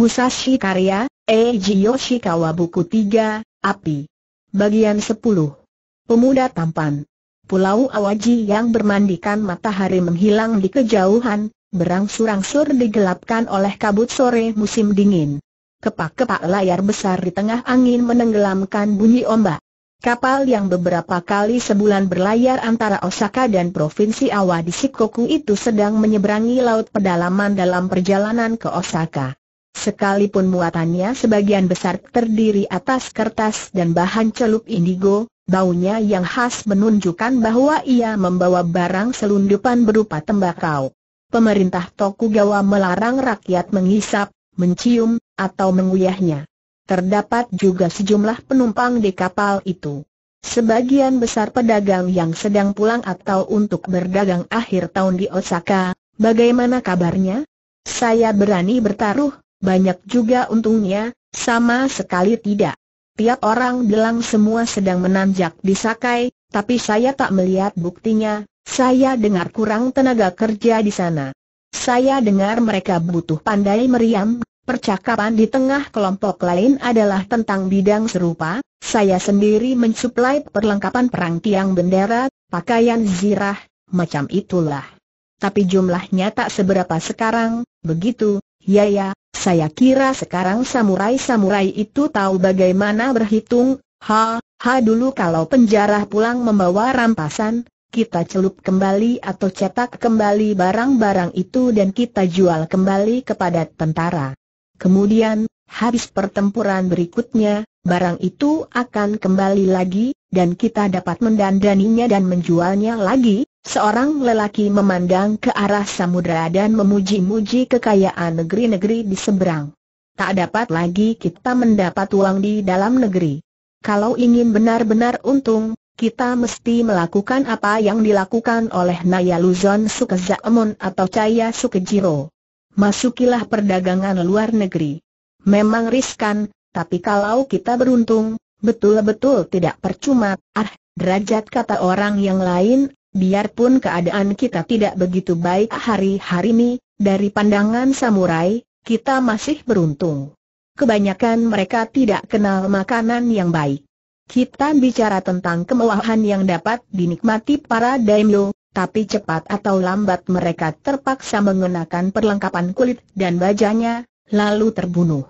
Musashi Karya, Eiji Yoshikawa Buku 3, Api. Bagian 10. Pemuda Tampan. Pulau Awaji yang bermandikan matahari menghilang di kejauhan, berangsur-angsur digelapkan oleh kabut sore musim dingin. Kepak-kepak layar besar di tengah angin menenggelamkan bunyi ombak. Kapal yang beberapa kali sebulan berlayar antara Osaka dan Provinsi Awa di Shikoku itu sedang menyeberangi laut pedalaman dalam perjalanan ke Osaka. Sekalipun muatannya sebagian besar terdiri atas kertas dan bahan celup indigo, baunya yang khas menunjukkan bahwa ia membawa barang selundupan berupa tembakau. Pemerintah Tokugawa melarang rakyat menghisap, mencium, atau menguyahnya. Terdapat juga sejumlah penumpang di kapal itu. Sebagian besar pedagang yang sedang pulang atau untuk berdagang akhir tahun di Osaka, bagaimana kabarnya? Saya berani bertaruh, banyak juga untungnya, sama sekali tidak. Tiap orang bilang semua sedang menanjak di Sakai, tapi saya tak melihat buktinya, saya dengar kurang tenaga kerja di sana. Saya dengar mereka butuh pandai meriam, percakapan di tengah kelompok lain adalah tentang bidang serupa, saya sendiri mensuplai perlengkapan perang tiang bendera, pakaian zirah, macam itulah. Tapi jumlahnya tak seberapa sekarang, begitu, ya ya, saya kira sekarang samurai-samurai itu tahu bagaimana berhitung, ha, ha dulu kalau penjara pulang membawa rampasan, kita celup kembali atau cetak kembali barang-barang itu dan kita jual kembali kepada tentara. Kemudian, habis pertempuran berikutnya, barang itu akan kembali lagi, dan kita dapat mendandaninya dan menjualnya lagi, Seorang lelaki memandang ke arah samudera dan memuji-muji kekayaan negeri-negeri di seberang. Tak dapat lagi kita mendapat uang di dalam negeri. Kalau ingin benar-benar untung, kita mesti melakukan apa yang dilakukan oleh Naya Luzon Sukezaemon atau Caya Sukejiro. Masukilah perdagangan luar negeri. Memang riskan, tapi kalau kita beruntung, betul-betul tidak percuma. Ah, derajat kata orang yang lain Biarpun keadaan kita tidak begitu baik hari-hari ini, dari pandangan samurai, kita masih beruntung. Kebanyakan mereka tidak kenal makanan yang baik. Kita bicara tentang kemewahan yang dapat dinikmati para daimyo, tapi cepat atau lambat mereka terpaksa mengenakan perlengkapan kulit dan bajanya, lalu terbunuh.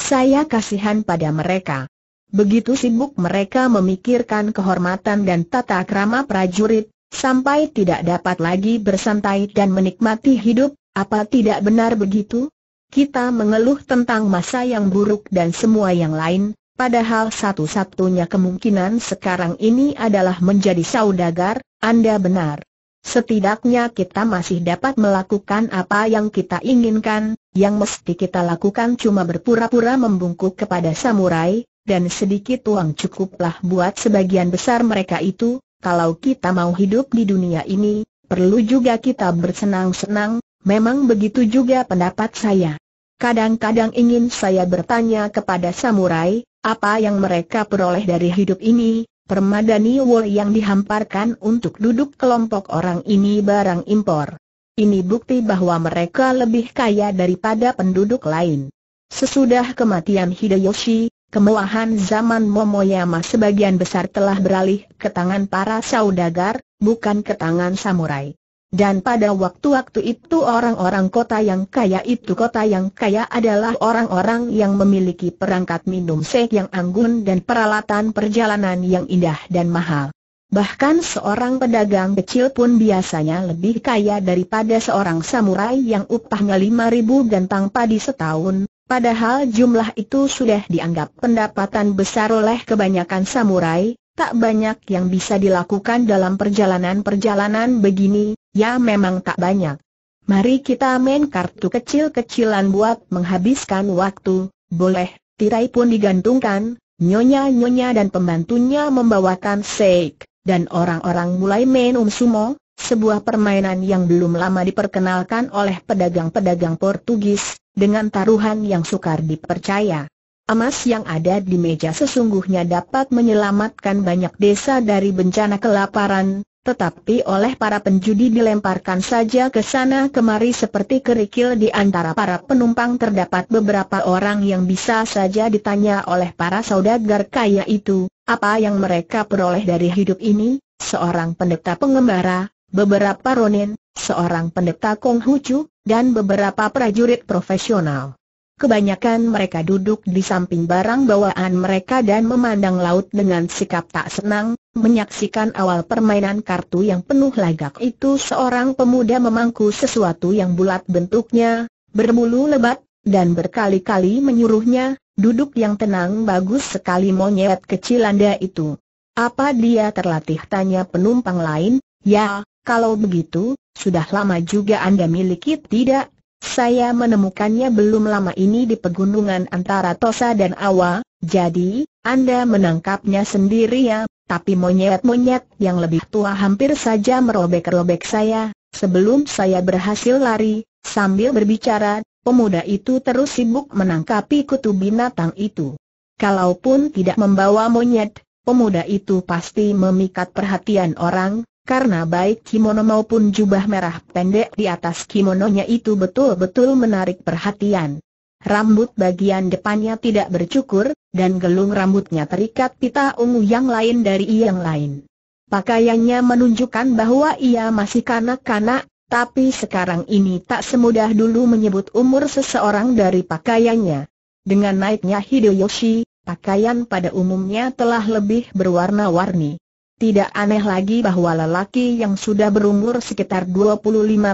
Saya kasihan pada mereka. Begitu sibuk mereka memikirkan kehormatan dan tata krama prajurit, sampai tidak dapat lagi bersantai dan menikmati hidup, apa tidak benar begitu? Kita mengeluh tentang masa yang buruk dan semua yang lain, padahal satu-satunya kemungkinan sekarang ini adalah menjadi saudagar, Anda benar. Setidaknya kita masih dapat melakukan apa yang kita inginkan, yang mesti kita lakukan cuma berpura-pura membungkuk kepada samurai, dan sedikit uang cukuplah buat sebagian besar mereka itu, kalau kita mau hidup di dunia ini, perlu juga kita bersenang-senang, memang begitu juga pendapat saya. Kadang-kadang ingin saya bertanya kepada samurai, apa yang mereka peroleh dari hidup ini, permadani wol yang dihamparkan untuk duduk kelompok orang ini barang impor. Ini bukti bahwa mereka lebih kaya daripada penduduk lain. Sesudah kematian Hideyoshi, Kemewahan zaman Momoyama sebagian besar telah beralih ke tangan para saudagar, bukan ke tangan samurai. Dan pada waktu-waktu itu orang-orang kota yang kaya itu kota yang kaya adalah orang-orang yang memiliki perangkat minum sek yang anggun dan peralatan perjalanan yang indah dan mahal. Bahkan seorang pedagang kecil pun biasanya lebih kaya daripada seorang samurai yang upahnya 5.000 gantang padi setahun, Padahal jumlah itu sudah dianggap pendapatan besar oleh kebanyakan samurai, tak banyak yang bisa dilakukan dalam perjalanan-perjalanan begini, ya memang tak banyak. Mari kita main kartu kecil-kecilan buat menghabiskan waktu, boleh, tirai pun digantungkan, nyonya-nyonya dan pembantunya membawakan seik, dan orang-orang mulai main umsumo, sebuah permainan yang belum lama diperkenalkan oleh pedagang-pedagang Portugis, dengan taruhan yang sukar dipercaya. Emas yang ada di meja sesungguhnya dapat menyelamatkan banyak desa dari bencana kelaparan, tetapi oleh para penjudi dilemparkan saja ke sana kemari seperti kerikil di antara para penumpang terdapat beberapa orang yang bisa saja ditanya oleh para saudagar kaya itu, apa yang mereka peroleh dari hidup ini, seorang pendeta pengembara, beberapa ronin, seorang pendeta Konghucu, dan beberapa prajurit profesional. Kebanyakan mereka duduk di samping barang bawaan mereka dan memandang laut dengan sikap tak senang, menyaksikan awal permainan kartu yang penuh lagak itu seorang pemuda memangku sesuatu yang bulat bentuknya, bermulu lebat, dan berkali-kali menyuruhnya, duduk yang tenang bagus sekali monyet kecil anda itu. Apa dia terlatih tanya penumpang lain? Ya, kalau begitu, sudah lama juga Anda miliki tidak? Saya menemukannya belum lama ini di pegunungan antara Tosa dan Awa, jadi, Anda menangkapnya sendiri ya, tapi monyet-monyet yang lebih tua hampir saja merobek-robek saya, sebelum saya berhasil lari, sambil berbicara, pemuda itu terus sibuk menangkapi kutu binatang itu. Kalaupun tidak membawa monyet, pemuda itu pasti memikat perhatian orang, karena baik kimono maupun jubah merah pendek di atas kimononya itu betul-betul menarik perhatian. Rambut bagian depannya tidak bercukur, dan gelung rambutnya terikat pita ungu yang lain dari yang lain. Pakaiannya menunjukkan bahwa ia masih kanak-kanak, tapi sekarang ini tak semudah dulu menyebut umur seseorang dari pakaiannya. Dengan naiknya Hideyoshi, pakaian pada umumnya telah lebih berwarna-warni. Tidak aneh lagi bahwa lelaki yang sudah berumur sekitar 25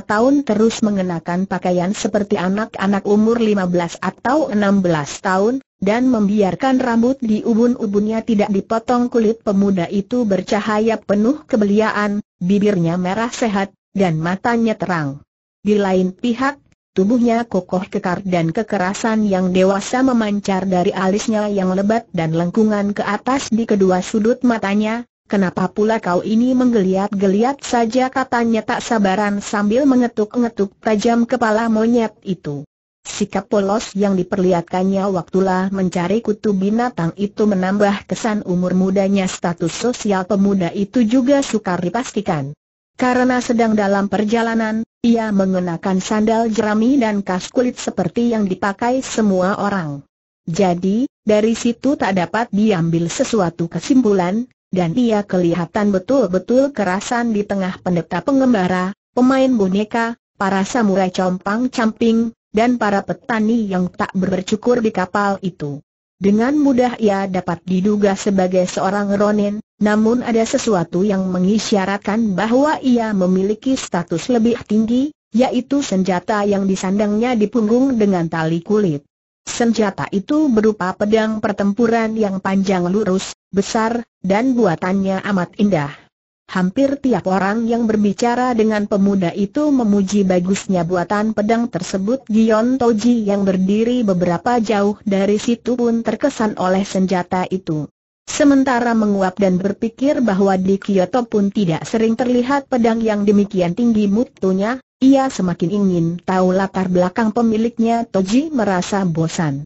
tahun terus mengenakan pakaian seperti anak-anak umur 15 atau 16 tahun, dan membiarkan rambut di ubun-ubunnya tidak dipotong kulit pemuda itu bercahaya penuh kebeliaan, bibirnya merah sehat, dan matanya terang. Di lain pihak, tubuhnya kokoh kekar dan kekerasan yang dewasa memancar dari alisnya yang lebat dan lengkungan ke atas di kedua sudut matanya, Kenapa pula kau ini menggeliat-geliat saja katanya tak sabaran sambil mengetuk-ngetuk tajam kepala monyet itu. Sikap polos yang diperlihatkannya waktulah mencari kutu binatang itu menambah kesan umur mudanya status sosial pemuda itu juga sukar dipastikan. Karena sedang dalam perjalanan, ia mengenakan sandal jerami dan kas kulit seperti yang dipakai semua orang. Jadi, dari situ tak dapat diambil sesuatu kesimpulan, dan ia kelihatan betul-betul kerasan di tengah pendeta pengembara, pemain boneka, para samurai compang-camping, dan para petani yang tak bercukur di kapal itu. Dengan mudah ia dapat diduga sebagai seorang Ronin, namun ada sesuatu yang mengisyaratkan bahwa ia memiliki status lebih tinggi, yaitu senjata yang disandangnya di punggung dengan tali kulit. Senjata itu berupa pedang pertempuran yang panjang lurus, besar, dan buatannya amat indah. Hampir tiap orang yang berbicara dengan pemuda itu memuji bagusnya buatan pedang tersebut Gion Toji yang berdiri beberapa jauh dari situ pun terkesan oleh senjata itu. Sementara menguap dan berpikir bahwa di Kyoto pun tidak sering terlihat pedang yang demikian tinggi mutunya, ia semakin ingin tahu latar belakang pemiliknya Toji merasa bosan.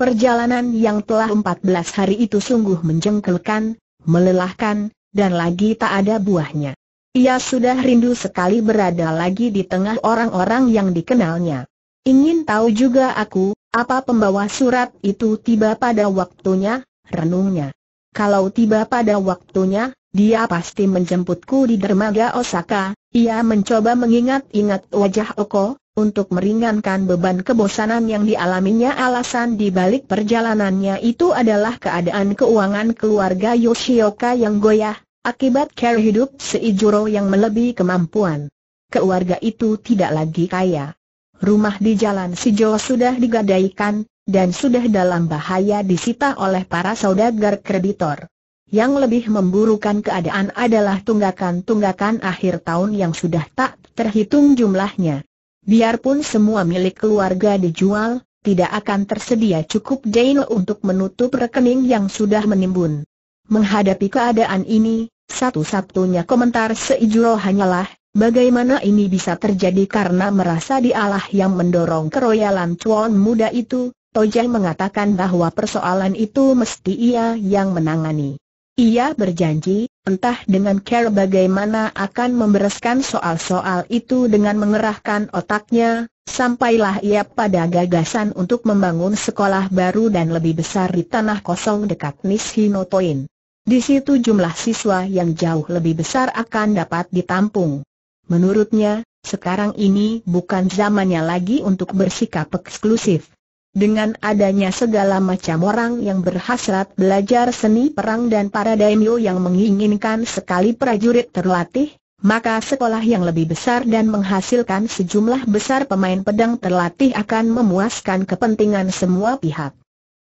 Perjalanan yang telah 14 hari itu sungguh menjengkelkan, melelahkan, dan lagi tak ada buahnya. Ia sudah rindu sekali berada lagi di tengah orang-orang yang dikenalnya. Ingin tahu juga aku, apa pembawa surat itu tiba pada waktunya, renungnya. Kalau tiba pada waktunya, dia pasti menjemputku di dermaga Osaka, ia mencoba mengingat-ingat wajah Oko, untuk meringankan beban kebosanan yang dialaminya alasan di balik perjalanannya itu adalah keadaan keuangan keluarga Yoshioka yang goyah, akibat cara hidup Seijuro yang melebihi kemampuan. Keluarga itu tidak lagi kaya. Rumah di Jalan Sijo sudah digadaikan, dan sudah dalam bahaya disita oleh para saudagar kreditor. Yang lebih memburukan keadaan adalah tunggakan-tunggakan akhir tahun yang sudah tak terhitung jumlahnya. Biarpun semua milik keluarga dijual, tidak akan tersedia cukup dana untuk menutup rekening yang sudah menimbun. Menghadapi keadaan ini, satu-satunya komentar Seijuro hanyalah, bagaimana ini bisa terjadi karena merasa dialah yang mendorong keroyalan cuan muda itu, Tojang mengatakan bahwa persoalan itu mesti ia yang menangani. Ia berjanji, entah dengan care bagaimana akan membereskan soal-soal itu dengan mengerahkan otaknya, sampailah ia pada gagasan untuk membangun sekolah baru dan lebih besar di tanah kosong dekat Nishino Di situ jumlah siswa yang jauh lebih besar akan dapat ditampung. Menurutnya, sekarang ini bukan zamannya lagi untuk bersikap eksklusif. Dengan adanya segala macam orang yang berhasrat belajar seni perang dan para daimyo yang menginginkan sekali prajurit terlatih, maka sekolah yang lebih besar dan menghasilkan sejumlah besar pemain pedang terlatih akan memuaskan kepentingan semua pihak.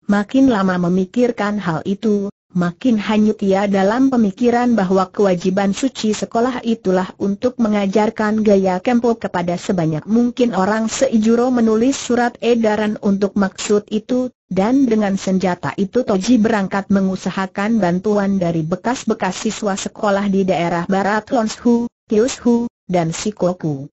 Makin lama memikirkan hal itu, Makin hanyut ia dalam pemikiran bahwa kewajiban suci sekolah itulah untuk mengajarkan gaya kempo kepada sebanyak mungkin orang seijuro menulis surat edaran untuk maksud itu, dan dengan senjata itu Toji berangkat mengusahakan bantuan dari bekas-bekas siswa sekolah di daerah barat Lonshu, Kyushu, dan Shikoku.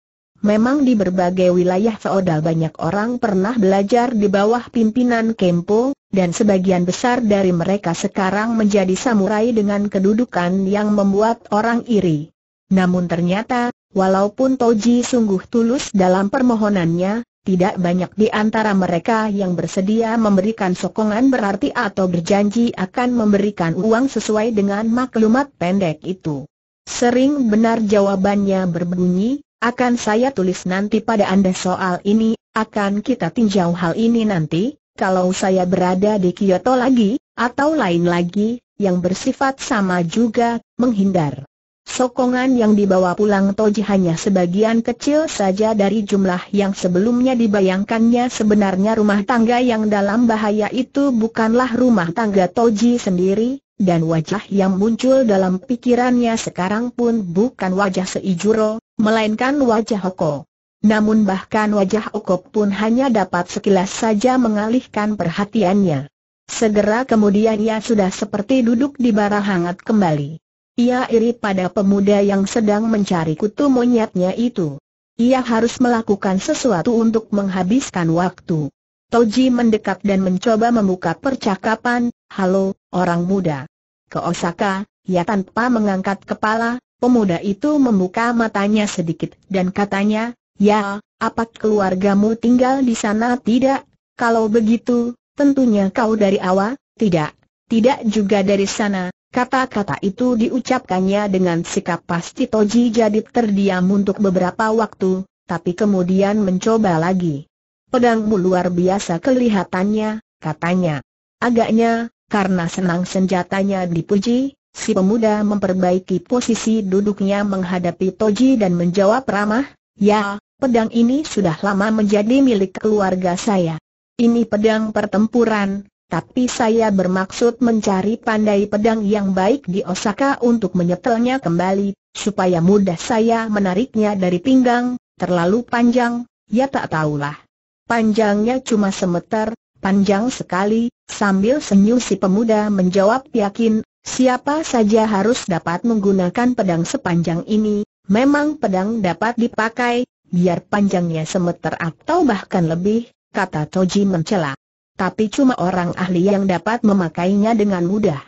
Memang di berbagai wilayah feodal banyak orang pernah belajar di bawah pimpinan Kempo, dan sebagian besar dari mereka sekarang menjadi samurai dengan kedudukan yang membuat orang iri. Namun ternyata, walaupun Toji sungguh tulus dalam permohonannya, tidak banyak di antara mereka yang bersedia memberikan sokongan berarti atau berjanji akan memberikan uang sesuai dengan maklumat pendek itu. Sering benar jawabannya berbunyi, akan saya tulis nanti pada Anda soal ini, akan kita tinjau hal ini nanti, kalau saya berada di Kyoto lagi, atau lain lagi, yang bersifat sama juga, menghindar. Sokongan yang dibawa pulang Toji hanya sebagian kecil saja dari jumlah yang sebelumnya dibayangkannya sebenarnya rumah tangga yang dalam bahaya itu bukanlah rumah tangga Toji sendiri, dan wajah yang muncul dalam pikirannya sekarang pun bukan wajah Seijuro, melainkan wajah Oko. Namun bahkan wajah Oko pun hanya dapat sekilas saja mengalihkan perhatiannya. Segera kemudian ia sudah seperti duduk di bara hangat kembali. Ia iri pada pemuda yang sedang mencari kutu monyetnya itu. Ia harus melakukan sesuatu untuk menghabiskan waktu. Toji mendekat dan mencoba membuka percakapan, Halo, orang muda. Ke Osaka, ia ya tanpa mengangkat kepala, Pemuda itu membuka matanya sedikit dan katanya, Ya, apa keluargamu tinggal di sana tidak? Kalau begitu, tentunya kau dari awal? Tidak, tidak juga dari sana. Kata-kata itu diucapkannya dengan sikap pasti Toji jadi terdiam untuk beberapa waktu, tapi kemudian mencoba lagi. Pedangmu luar biasa kelihatannya, katanya. Agaknya, karena senang senjatanya dipuji, Si pemuda memperbaiki posisi duduknya menghadapi Toji dan menjawab ramah, Ya, pedang ini sudah lama menjadi milik keluarga saya. Ini pedang pertempuran, tapi saya bermaksud mencari pandai pedang yang baik di Osaka untuk menyetelnya kembali, supaya mudah saya menariknya dari pinggang, terlalu panjang, ya tak tahulah. Panjangnya cuma semeter, panjang sekali, sambil senyum si pemuda menjawab yakin, Siapa saja harus dapat menggunakan pedang sepanjang ini, memang pedang dapat dipakai, biar panjangnya semeter atau bahkan lebih, kata Toji mencela. Tapi cuma orang ahli yang dapat memakainya dengan mudah.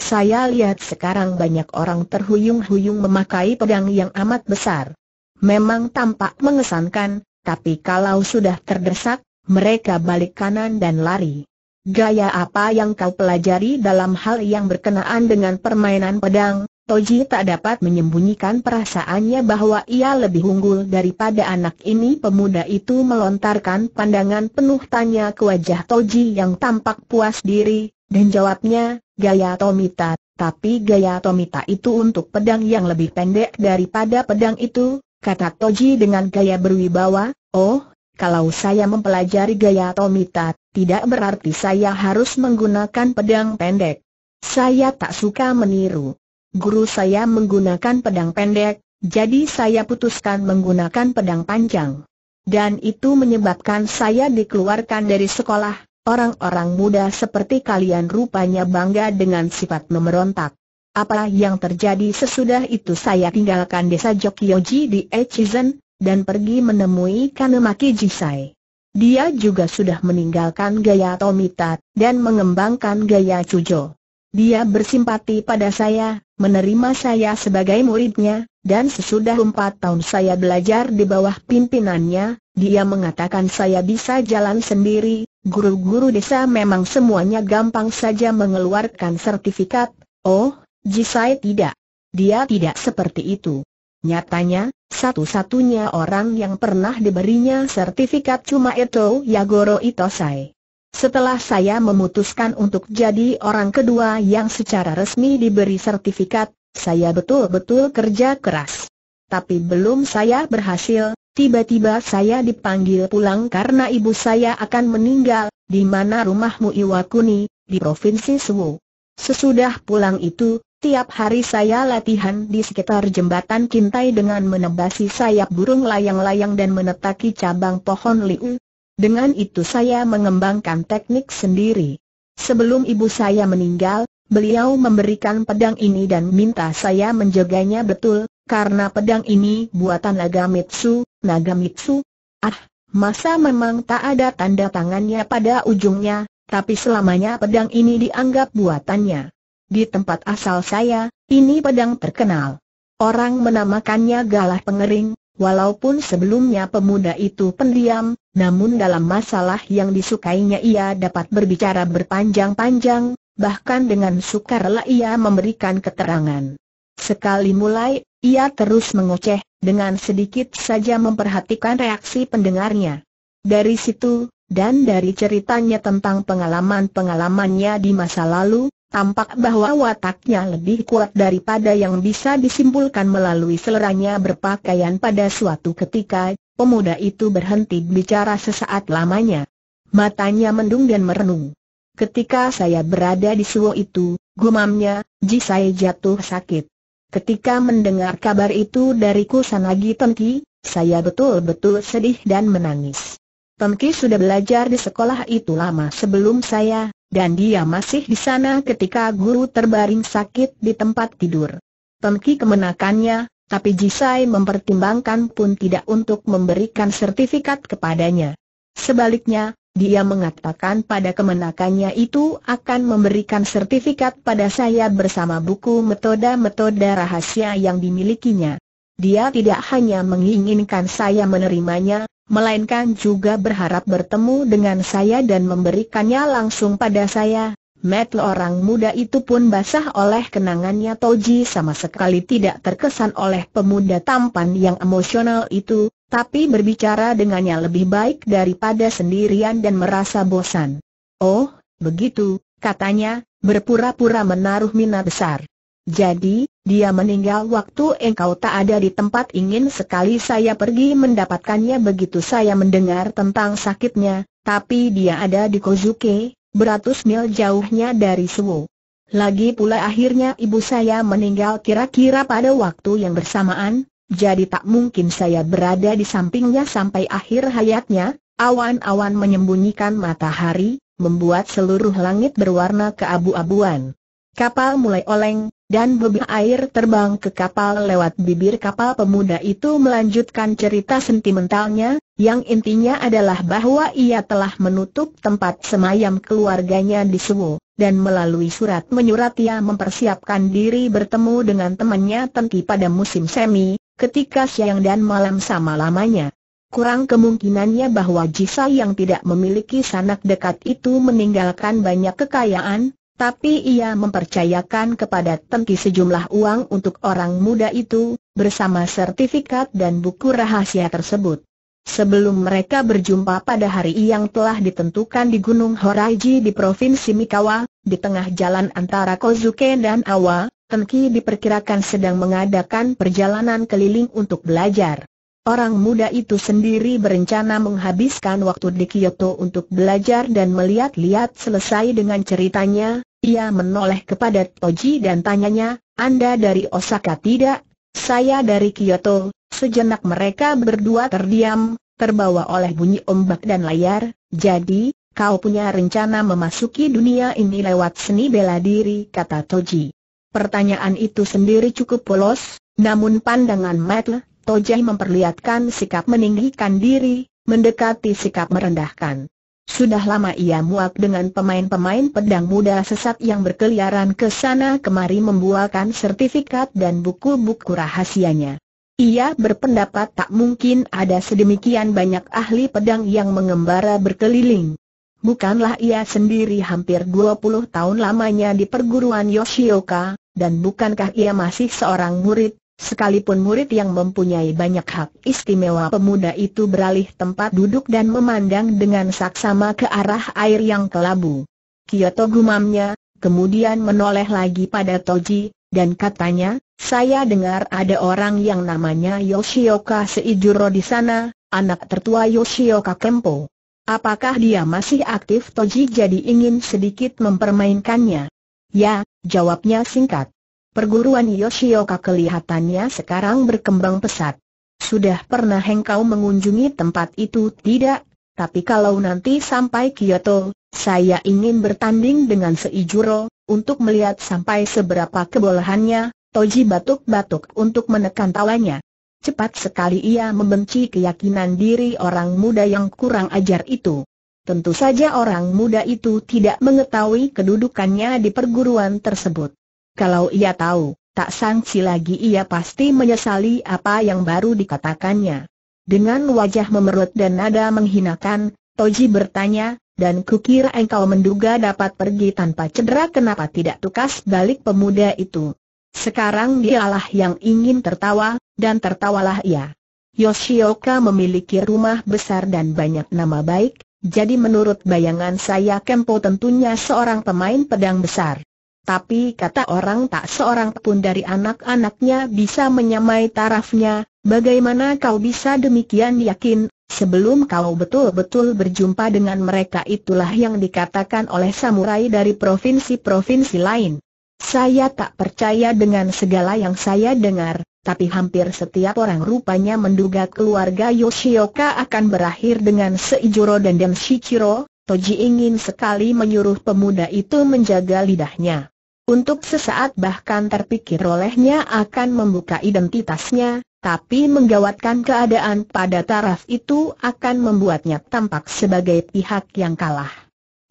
Saya lihat sekarang banyak orang terhuyung-huyung memakai pedang yang amat besar. Memang tampak mengesankan, tapi kalau sudah terdesak, mereka balik kanan dan lari gaya apa yang kau pelajari dalam hal yang berkenaan dengan permainan pedang, Toji tak dapat menyembunyikan perasaannya bahwa ia lebih unggul daripada anak ini pemuda itu melontarkan pandangan penuh tanya ke wajah Toji yang tampak puas diri, dan jawabnya, gaya Tomita, tapi gaya Tomita itu untuk pedang yang lebih pendek daripada pedang itu, kata Toji dengan gaya berwibawa, oh, kalau saya mempelajari gaya Tomita, tidak berarti saya harus menggunakan pedang pendek. Saya tak suka meniru. Guru saya menggunakan pedang pendek, jadi saya putuskan menggunakan pedang panjang. Dan itu menyebabkan saya dikeluarkan dari sekolah. Orang-orang muda seperti kalian rupanya bangga dengan sifat memerontak. Apa yang terjadi sesudah itu saya tinggalkan desa Jokyoji di Echizen, dan pergi menemui Kanemaki Jisai. Dia juga sudah meninggalkan gaya Tomita, dan mengembangkan gaya Cujo. Dia bersimpati pada saya, menerima saya sebagai muridnya, dan sesudah empat tahun saya belajar di bawah pimpinannya, dia mengatakan saya bisa jalan sendiri, guru-guru desa memang semuanya gampang saja mengeluarkan sertifikat, oh, Jisai tidak. Dia tidak seperti itu. Nyatanya, satu-satunya orang yang pernah diberinya sertifikat cuma itu Yagoro Itosai. Setelah saya memutuskan untuk jadi orang kedua yang secara resmi diberi sertifikat, saya betul-betul kerja keras. Tapi belum saya berhasil, tiba-tiba saya dipanggil pulang karena ibu saya akan meninggal, di mana rumahmu Iwakuni, di Provinsi Suwo. Sesudah pulang itu, Tiap hari saya latihan di sekitar jembatan Kintai dengan menebasi sayap burung layang-layang dan menetaki cabang pohon liu. Dengan itu saya mengembangkan teknik sendiri. Sebelum ibu saya meninggal, beliau memberikan pedang ini dan minta saya menjaganya betul, karena pedang ini buatan Nagamitsu, Nagamitsu. Ah, masa memang tak ada tanda tangannya pada ujungnya, tapi selamanya pedang ini dianggap buatannya. Di tempat asal saya, ini pedang terkenal. Orang menamakannya galah pengering, walaupun sebelumnya pemuda itu pendiam, namun dalam masalah yang disukainya ia dapat berbicara berpanjang-panjang, bahkan dengan sukarela ia memberikan keterangan. Sekali mulai, ia terus mengoceh, dengan sedikit saja memperhatikan reaksi pendengarnya. Dari situ, dan dari ceritanya tentang pengalaman-pengalamannya di masa lalu, Tampak bahwa wataknya lebih kuat daripada yang bisa disimpulkan melalui seleranya berpakaian pada suatu ketika, pemuda itu berhenti bicara sesaat lamanya. Matanya mendung dan merenung. Ketika saya berada di suwo itu, gumamnya, Ji saya jatuh sakit. Ketika mendengar kabar itu dari Kusanagi Tengki, saya betul-betul sedih dan menangis. Tengki sudah belajar di sekolah itu lama sebelum saya, dan dia masih di sana ketika guru terbaring sakit di tempat tidur. Tengki kemenakannya, tapi Jisai mempertimbangkan pun tidak untuk memberikan sertifikat kepadanya. Sebaliknya, dia mengatakan pada kemenakannya itu akan memberikan sertifikat pada saya bersama buku metode-metode rahasia yang dimilikinya. Dia tidak hanya menginginkan saya menerimanya, melainkan juga berharap bertemu dengan saya dan memberikannya langsung pada saya. Metel orang muda itu pun basah oleh kenangannya Toji sama sekali tidak terkesan oleh pemuda tampan yang emosional itu, tapi berbicara dengannya lebih baik daripada sendirian dan merasa bosan. Oh, begitu, katanya, berpura-pura menaruh minat besar. Jadi, dia meninggal waktu engkau tak ada di tempat ingin sekali saya pergi mendapatkannya begitu saya mendengar tentang sakitnya, tapi dia ada di Kozuke, beratus mil jauhnya dari Suwo. Lagi pula akhirnya ibu saya meninggal kira-kira pada waktu yang bersamaan, jadi tak mungkin saya berada di sampingnya sampai akhir hayatnya, awan-awan menyembunyikan matahari, membuat seluruh langit berwarna keabu-abuan. Kapal mulai oleng, dan bebi air terbang ke kapal lewat bibir kapal pemuda itu melanjutkan cerita sentimentalnya, yang intinya adalah bahwa ia telah menutup tempat semayam keluarganya di Suwo, dan melalui surat menyurat ia mempersiapkan diri bertemu dengan temannya Tengki pada musim semi, ketika siang dan malam sama-lamanya. Kurang kemungkinannya bahwa Jisa yang tidak memiliki sanak dekat itu meninggalkan banyak kekayaan, tapi ia mempercayakan kepada Tengki sejumlah uang untuk orang muda itu, bersama sertifikat dan buku rahasia tersebut. Sebelum mereka berjumpa pada hari yang telah ditentukan di Gunung Horaiji di Provinsi Mikawa, di tengah jalan antara Kozuke dan Awa, Tengki diperkirakan sedang mengadakan perjalanan keliling untuk belajar. Orang muda itu sendiri berencana menghabiskan waktu di Kyoto untuk belajar dan melihat-lihat selesai dengan ceritanya, ia menoleh kepada Toji dan tanyanya, Anda dari Osaka tidak? Saya dari Kyoto. Sejenak mereka berdua terdiam, terbawa oleh bunyi ombak dan layar, jadi, kau punya rencana memasuki dunia ini lewat seni bela diri, kata Toji. Pertanyaan itu sendiri cukup polos, namun pandangan Matt, Toji memperlihatkan sikap meninggikan diri, mendekati sikap merendahkan. Sudah lama ia muak dengan pemain-pemain pedang muda sesat yang berkeliaran ke sana kemari membuahkan sertifikat dan buku-buku rahasianya. Ia berpendapat tak mungkin ada sedemikian banyak ahli pedang yang mengembara berkeliling. Bukanlah ia sendiri hampir 20 tahun lamanya di perguruan Yoshioka, dan bukankah ia masih seorang murid, Sekalipun murid yang mempunyai banyak hak istimewa pemuda itu beralih tempat duduk dan memandang dengan saksama ke arah air yang kelabu. Kyoto gumamnya, kemudian menoleh lagi pada Toji, dan katanya, saya dengar ada orang yang namanya Yoshioka Seijuro di sana, anak tertua Yoshioka Kempo. Apakah dia masih aktif Toji jadi ingin sedikit mempermainkannya? Ya, jawabnya singkat. Perguruan Yoshioka kelihatannya sekarang berkembang pesat. Sudah pernah engkau mengunjungi tempat itu tidak? Tapi kalau nanti sampai Kyoto, saya ingin bertanding dengan Seijuro, untuk melihat sampai seberapa kebolehannya, Toji batuk-batuk untuk menekan tawanya. Cepat sekali ia membenci keyakinan diri orang muda yang kurang ajar itu. Tentu saja orang muda itu tidak mengetahui kedudukannya di perguruan tersebut. Kalau ia tahu, tak sangsi lagi ia pasti menyesali apa yang baru dikatakannya. Dengan wajah memerut dan nada menghinakan, Toji bertanya, dan kukira engkau menduga dapat pergi tanpa cedera kenapa tidak tukas balik pemuda itu. Sekarang dialah yang ingin tertawa, dan tertawalah ia. Yoshioka memiliki rumah besar dan banyak nama baik, jadi menurut bayangan saya Kempo tentunya seorang pemain pedang besar tapi kata orang tak seorang pun dari anak-anaknya bisa menyamai tarafnya, bagaimana kau bisa demikian yakin, sebelum kau betul-betul berjumpa dengan mereka itulah yang dikatakan oleh samurai dari provinsi-provinsi lain. Saya tak percaya dengan segala yang saya dengar, tapi hampir setiap orang rupanya menduga keluarga Yoshioka akan berakhir dengan Seijuro dan Demshichiro, Toji ingin sekali menyuruh pemuda itu menjaga lidahnya. Untuk sesaat bahkan terpikir olehnya akan membuka identitasnya, tapi menggawatkan keadaan pada taraf itu akan membuatnya tampak sebagai pihak yang kalah.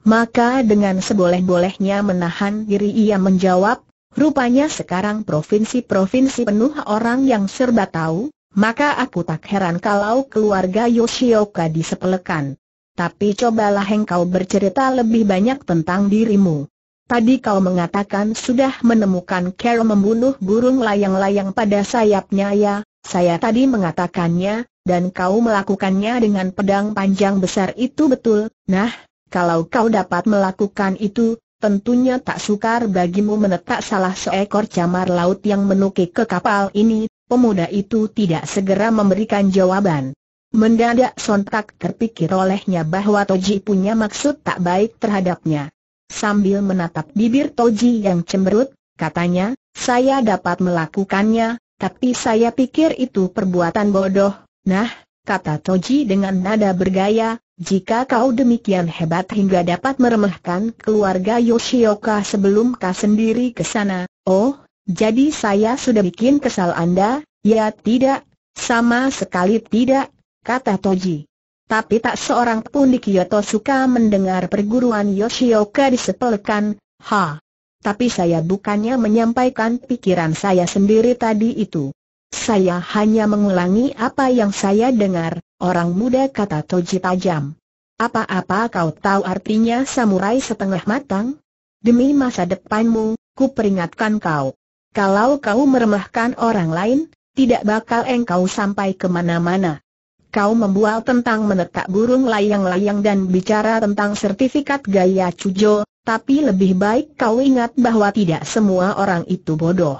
Maka dengan seboleh-bolehnya menahan diri ia menjawab, rupanya sekarang provinsi-provinsi penuh orang yang serba tahu, maka aku tak heran kalau keluarga Yoshioka disepelekan. Tapi cobalah engkau bercerita lebih banyak tentang dirimu. Tadi kau mengatakan sudah menemukan Carol membunuh burung layang-layang pada sayapnya ya, saya tadi mengatakannya, dan kau melakukannya dengan pedang panjang besar itu betul, nah, kalau kau dapat melakukan itu, tentunya tak sukar bagimu menetak salah seekor camar laut yang menukik ke kapal ini, pemuda itu tidak segera memberikan jawaban. Mendadak sontak terpikir olehnya bahwa Toji punya maksud tak baik terhadapnya sambil menatap bibir Toji yang cemberut, katanya, saya dapat melakukannya, tapi saya pikir itu perbuatan bodoh. Nah, kata Toji dengan nada bergaya, jika kau demikian hebat hingga dapat meremehkan keluarga Yoshioka sebelum kau sendiri ke sana, oh, jadi saya sudah bikin kesal Anda, ya tidak, sama sekali tidak, kata Toji tapi tak seorang pun di Kyoto suka mendengar perguruan Yoshioka disepelkan, ha. Tapi saya bukannya menyampaikan pikiran saya sendiri tadi itu. Saya hanya mengulangi apa yang saya dengar, orang muda kata Toji tajam. Apa-apa kau tahu artinya samurai setengah matang? Demi masa depanmu, ku peringatkan kau. Kalau kau meremehkan orang lain, tidak bakal engkau sampai kemana-mana kau membual tentang menetak burung layang-layang dan bicara tentang sertifikat gaya cujo, tapi lebih baik kau ingat bahwa tidak semua orang itu bodoh.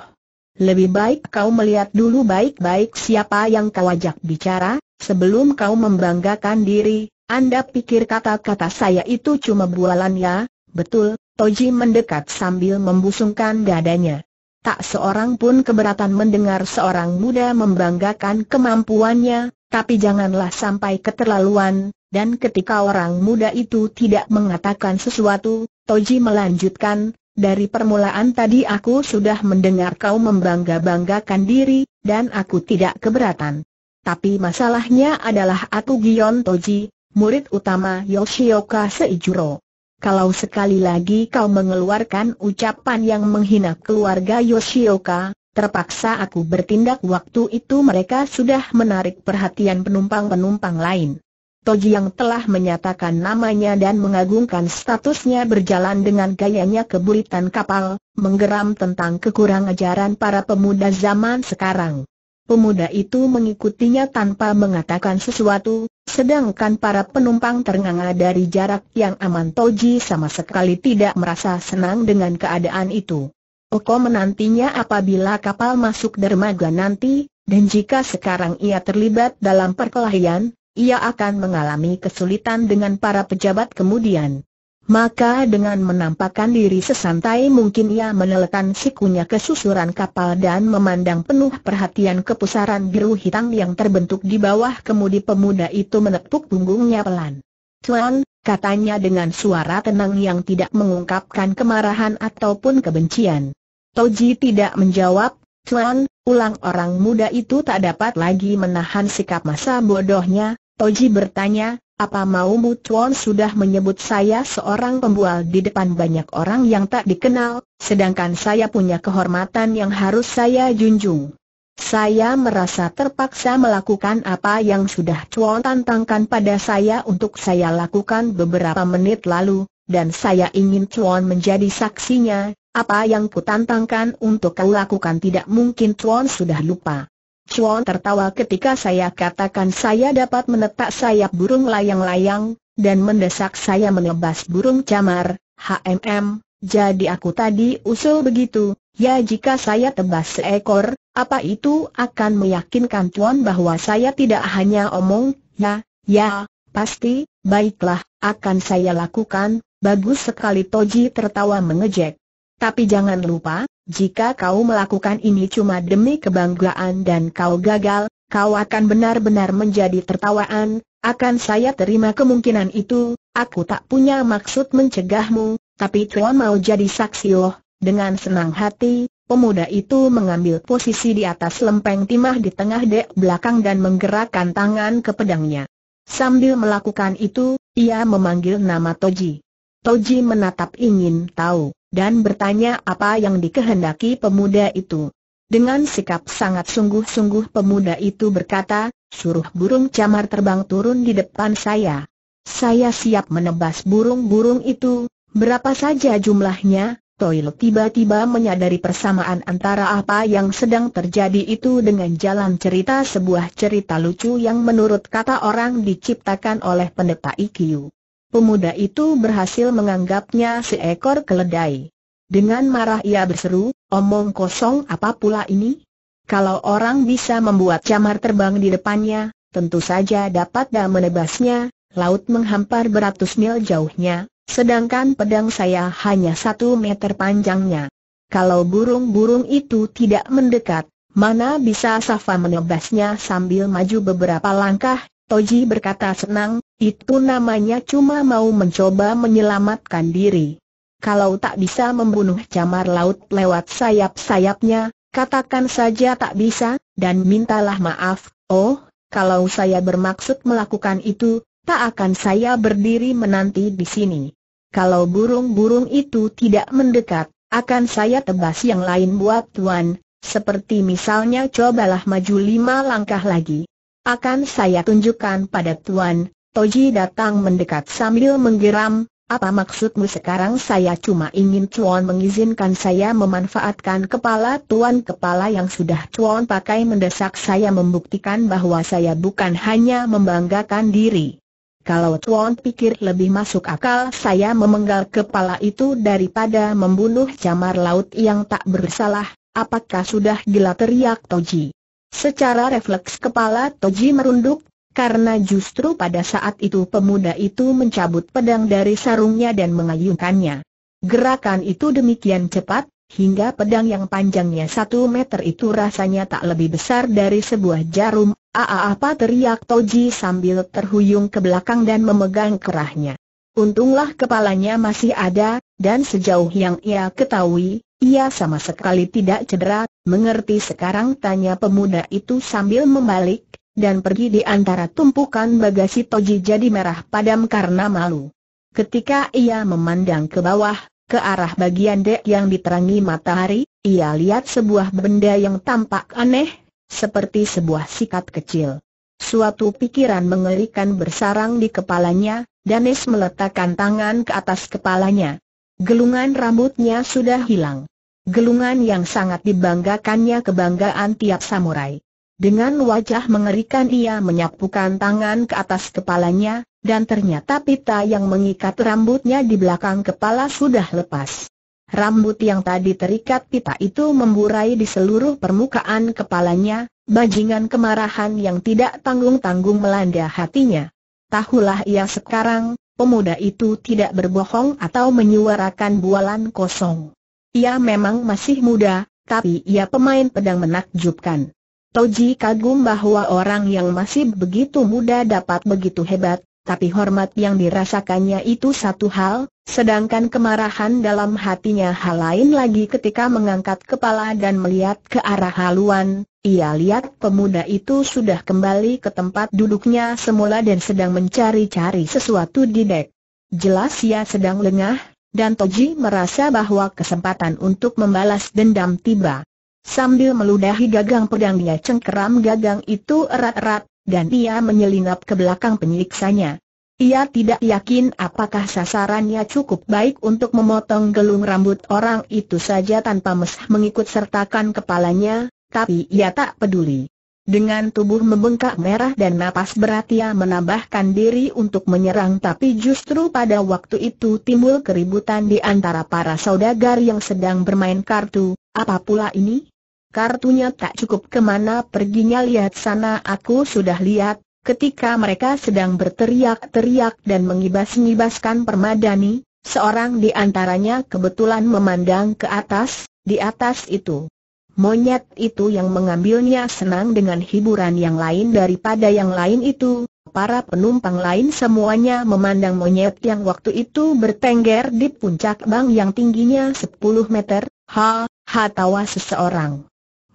Lebih baik kau melihat dulu baik-baik siapa yang kau ajak bicara, sebelum kau membanggakan diri, Anda pikir kata-kata saya itu cuma bualan ya, betul, Toji mendekat sambil membusungkan dadanya. Tak seorang pun keberatan mendengar seorang muda membanggakan kemampuannya, tapi janganlah sampai keterlaluan, dan ketika orang muda itu tidak mengatakan sesuatu, Toji melanjutkan, dari permulaan tadi aku sudah mendengar kau membangga-banggakan diri, dan aku tidak keberatan. Tapi masalahnya adalah aku Gion Toji, murid utama Yoshioka Seijuro. Kalau sekali lagi kau mengeluarkan ucapan yang menghina keluarga Yoshioka, Terpaksa aku bertindak waktu itu mereka sudah menarik perhatian penumpang-penumpang lain. Toji yang telah menyatakan namanya dan mengagungkan statusnya berjalan dengan gayanya kebulitan kapal, menggeram tentang kekurang ajaran para pemuda zaman sekarang. Pemuda itu mengikutinya tanpa mengatakan sesuatu, sedangkan para penumpang ternganga dari jarak yang aman Toji sama sekali tidak merasa senang dengan keadaan itu. Oko menantinya apabila kapal masuk dermaga nanti, dan jika sekarang ia terlibat dalam perkelahian, ia akan mengalami kesulitan dengan para pejabat kemudian. Maka dengan menampakkan diri sesantai mungkin ia menelekan sikunya ke susuran kapal dan memandang penuh perhatian ke pusaran biru hitam yang terbentuk di bawah kemudi pemuda itu menepuk punggungnya pelan. Tuan, katanya dengan suara tenang yang tidak mengungkapkan kemarahan ataupun kebencian. Toji tidak menjawab, Tuan, ulang orang muda itu tak dapat lagi menahan sikap masa bodohnya, Toji bertanya, apa maumu Tuan sudah menyebut saya seorang pembual di depan banyak orang yang tak dikenal, sedangkan saya punya kehormatan yang harus saya junjung. Saya merasa terpaksa melakukan apa yang sudah Tuan tantangkan pada saya untuk saya lakukan beberapa menit lalu, dan saya ingin Tuan menjadi saksinya, apa yang kutantangkan untuk kau lakukan tidak mungkin Chuan sudah lupa. Chuan tertawa ketika saya katakan saya dapat menetak sayap burung layang-layang, dan mendesak saya menebas burung camar, HMM, jadi aku tadi usul begitu, ya jika saya tebas seekor, apa itu akan meyakinkan Chuan bahwa saya tidak hanya omong, ya, ya, pasti, baiklah, akan saya lakukan, bagus sekali Toji tertawa mengejek. Tapi jangan lupa, jika kau melakukan ini cuma demi kebanggaan dan kau gagal, kau akan benar-benar menjadi tertawaan, akan saya terima kemungkinan itu, aku tak punya maksud mencegahmu, tapi cuma mau jadi saksi loh. dengan senang hati, pemuda itu mengambil posisi di atas lempeng timah di tengah dek belakang dan menggerakkan tangan ke pedangnya. Sambil melakukan itu, ia memanggil nama Toji. Toji menatap ingin tahu dan bertanya apa yang dikehendaki pemuda itu. Dengan sikap sangat sungguh-sungguh pemuda itu berkata, suruh burung camar terbang turun di depan saya. Saya siap menebas burung-burung itu, berapa saja jumlahnya, Toil tiba-tiba menyadari persamaan antara apa yang sedang terjadi itu dengan jalan cerita sebuah cerita lucu yang menurut kata orang diciptakan oleh pendeta Ikyu pemuda itu berhasil menganggapnya seekor keledai. Dengan marah ia berseru, omong kosong apa pula ini? Kalau orang bisa membuat camar terbang di depannya, tentu saja dapat dah menebasnya, laut menghampar beratus mil jauhnya, sedangkan pedang saya hanya satu meter panjangnya. Kalau burung-burung itu tidak mendekat, mana bisa Safa menebasnya sambil maju beberapa langkah, Toji berkata senang, itu namanya cuma mau mencoba menyelamatkan diri. Kalau tak bisa membunuh camar laut lewat sayap-sayapnya, katakan saja tak bisa, dan mintalah maaf, oh, kalau saya bermaksud melakukan itu, tak akan saya berdiri menanti di sini. Kalau burung-burung itu tidak mendekat, akan saya tebas yang lain buat tuan, seperti misalnya cobalah maju lima langkah lagi. Akan saya tunjukkan pada tuan, Toji datang mendekat sambil menggeram, apa maksudmu sekarang saya cuma ingin Cuan mengizinkan saya memanfaatkan kepala Tuan kepala yang sudah Cuan pakai mendesak saya membuktikan bahwa saya bukan hanya membanggakan diri. Kalau Cuan pikir lebih masuk akal saya memenggal kepala itu daripada membunuh camar laut yang tak bersalah, apakah sudah gila teriak Toji. Secara refleks kepala Toji merunduk, karena justru pada saat itu pemuda itu mencabut pedang dari sarungnya dan mengayunkannya. Gerakan itu demikian cepat, hingga pedang yang panjangnya satu meter itu rasanya tak lebih besar dari sebuah jarum. Aa apa teriak Toji sambil terhuyung ke belakang dan memegang kerahnya. Untunglah kepalanya masih ada, dan sejauh yang ia ketahui, ia sama sekali tidak cedera, mengerti sekarang tanya pemuda itu sambil membalik, dan pergi di antara tumpukan bagasi Toji jadi merah padam karena malu. Ketika ia memandang ke bawah, ke arah bagian dek yang diterangi matahari, ia lihat sebuah benda yang tampak aneh, seperti sebuah sikat kecil. Suatu pikiran mengerikan bersarang di kepalanya, es meletakkan tangan ke atas kepalanya. Gelungan rambutnya sudah hilang. Gelungan yang sangat dibanggakannya kebanggaan tiap samurai. Dengan wajah mengerikan ia menyapukan tangan ke atas kepalanya, dan ternyata pita yang mengikat rambutnya di belakang kepala sudah lepas. Rambut yang tadi terikat pita itu memburai di seluruh permukaan kepalanya, bajingan kemarahan yang tidak tanggung-tanggung melanda hatinya. Tahulah ia sekarang, pemuda itu tidak berbohong atau menyuarakan bualan kosong. Ia memang masih muda, tapi ia pemain pedang menakjubkan. Toji kagum bahwa orang yang masih begitu muda dapat begitu hebat, tapi hormat yang dirasakannya itu satu hal, sedangkan kemarahan dalam hatinya hal lain lagi ketika mengangkat kepala dan melihat ke arah haluan, ia lihat pemuda itu sudah kembali ke tempat duduknya semula dan sedang mencari-cari sesuatu di dek. Jelas ia sedang lengah, dan Toji merasa bahwa kesempatan untuk membalas dendam tiba. Sambil meludahi gagang pedangnya cengkeram gagang itu erat-erat, dan ia menyelinap ke belakang penyiksanya. Ia tidak yakin apakah sasarannya cukup baik untuk memotong gelung rambut orang itu saja tanpa mesah mengikut sertakan kepalanya, tapi ia tak peduli. Dengan tubuh membengkak merah dan napas berat ia menambahkan diri untuk menyerang tapi justru pada waktu itu timbul keributan di antara para saudagar yang sedang bermain kartu, apa pula ini? Kartunya tak cukup kemana perginya lihat sana aku sudah lihat, ketika mereka sedang berteriak-teriak dan mengibas-ngibaskan permadani, seorang di antaranya kebetulan memandang ke atas, di atas itu. Monyet itu yang mengambilnya senang dengan hiburan yang lain daripada yang lain itu, para penumpang lain semuanya memandang monyet yang waktu itu bertengger di puncak bang yang tingginya 10 meter, ha, ha tawa seseorang.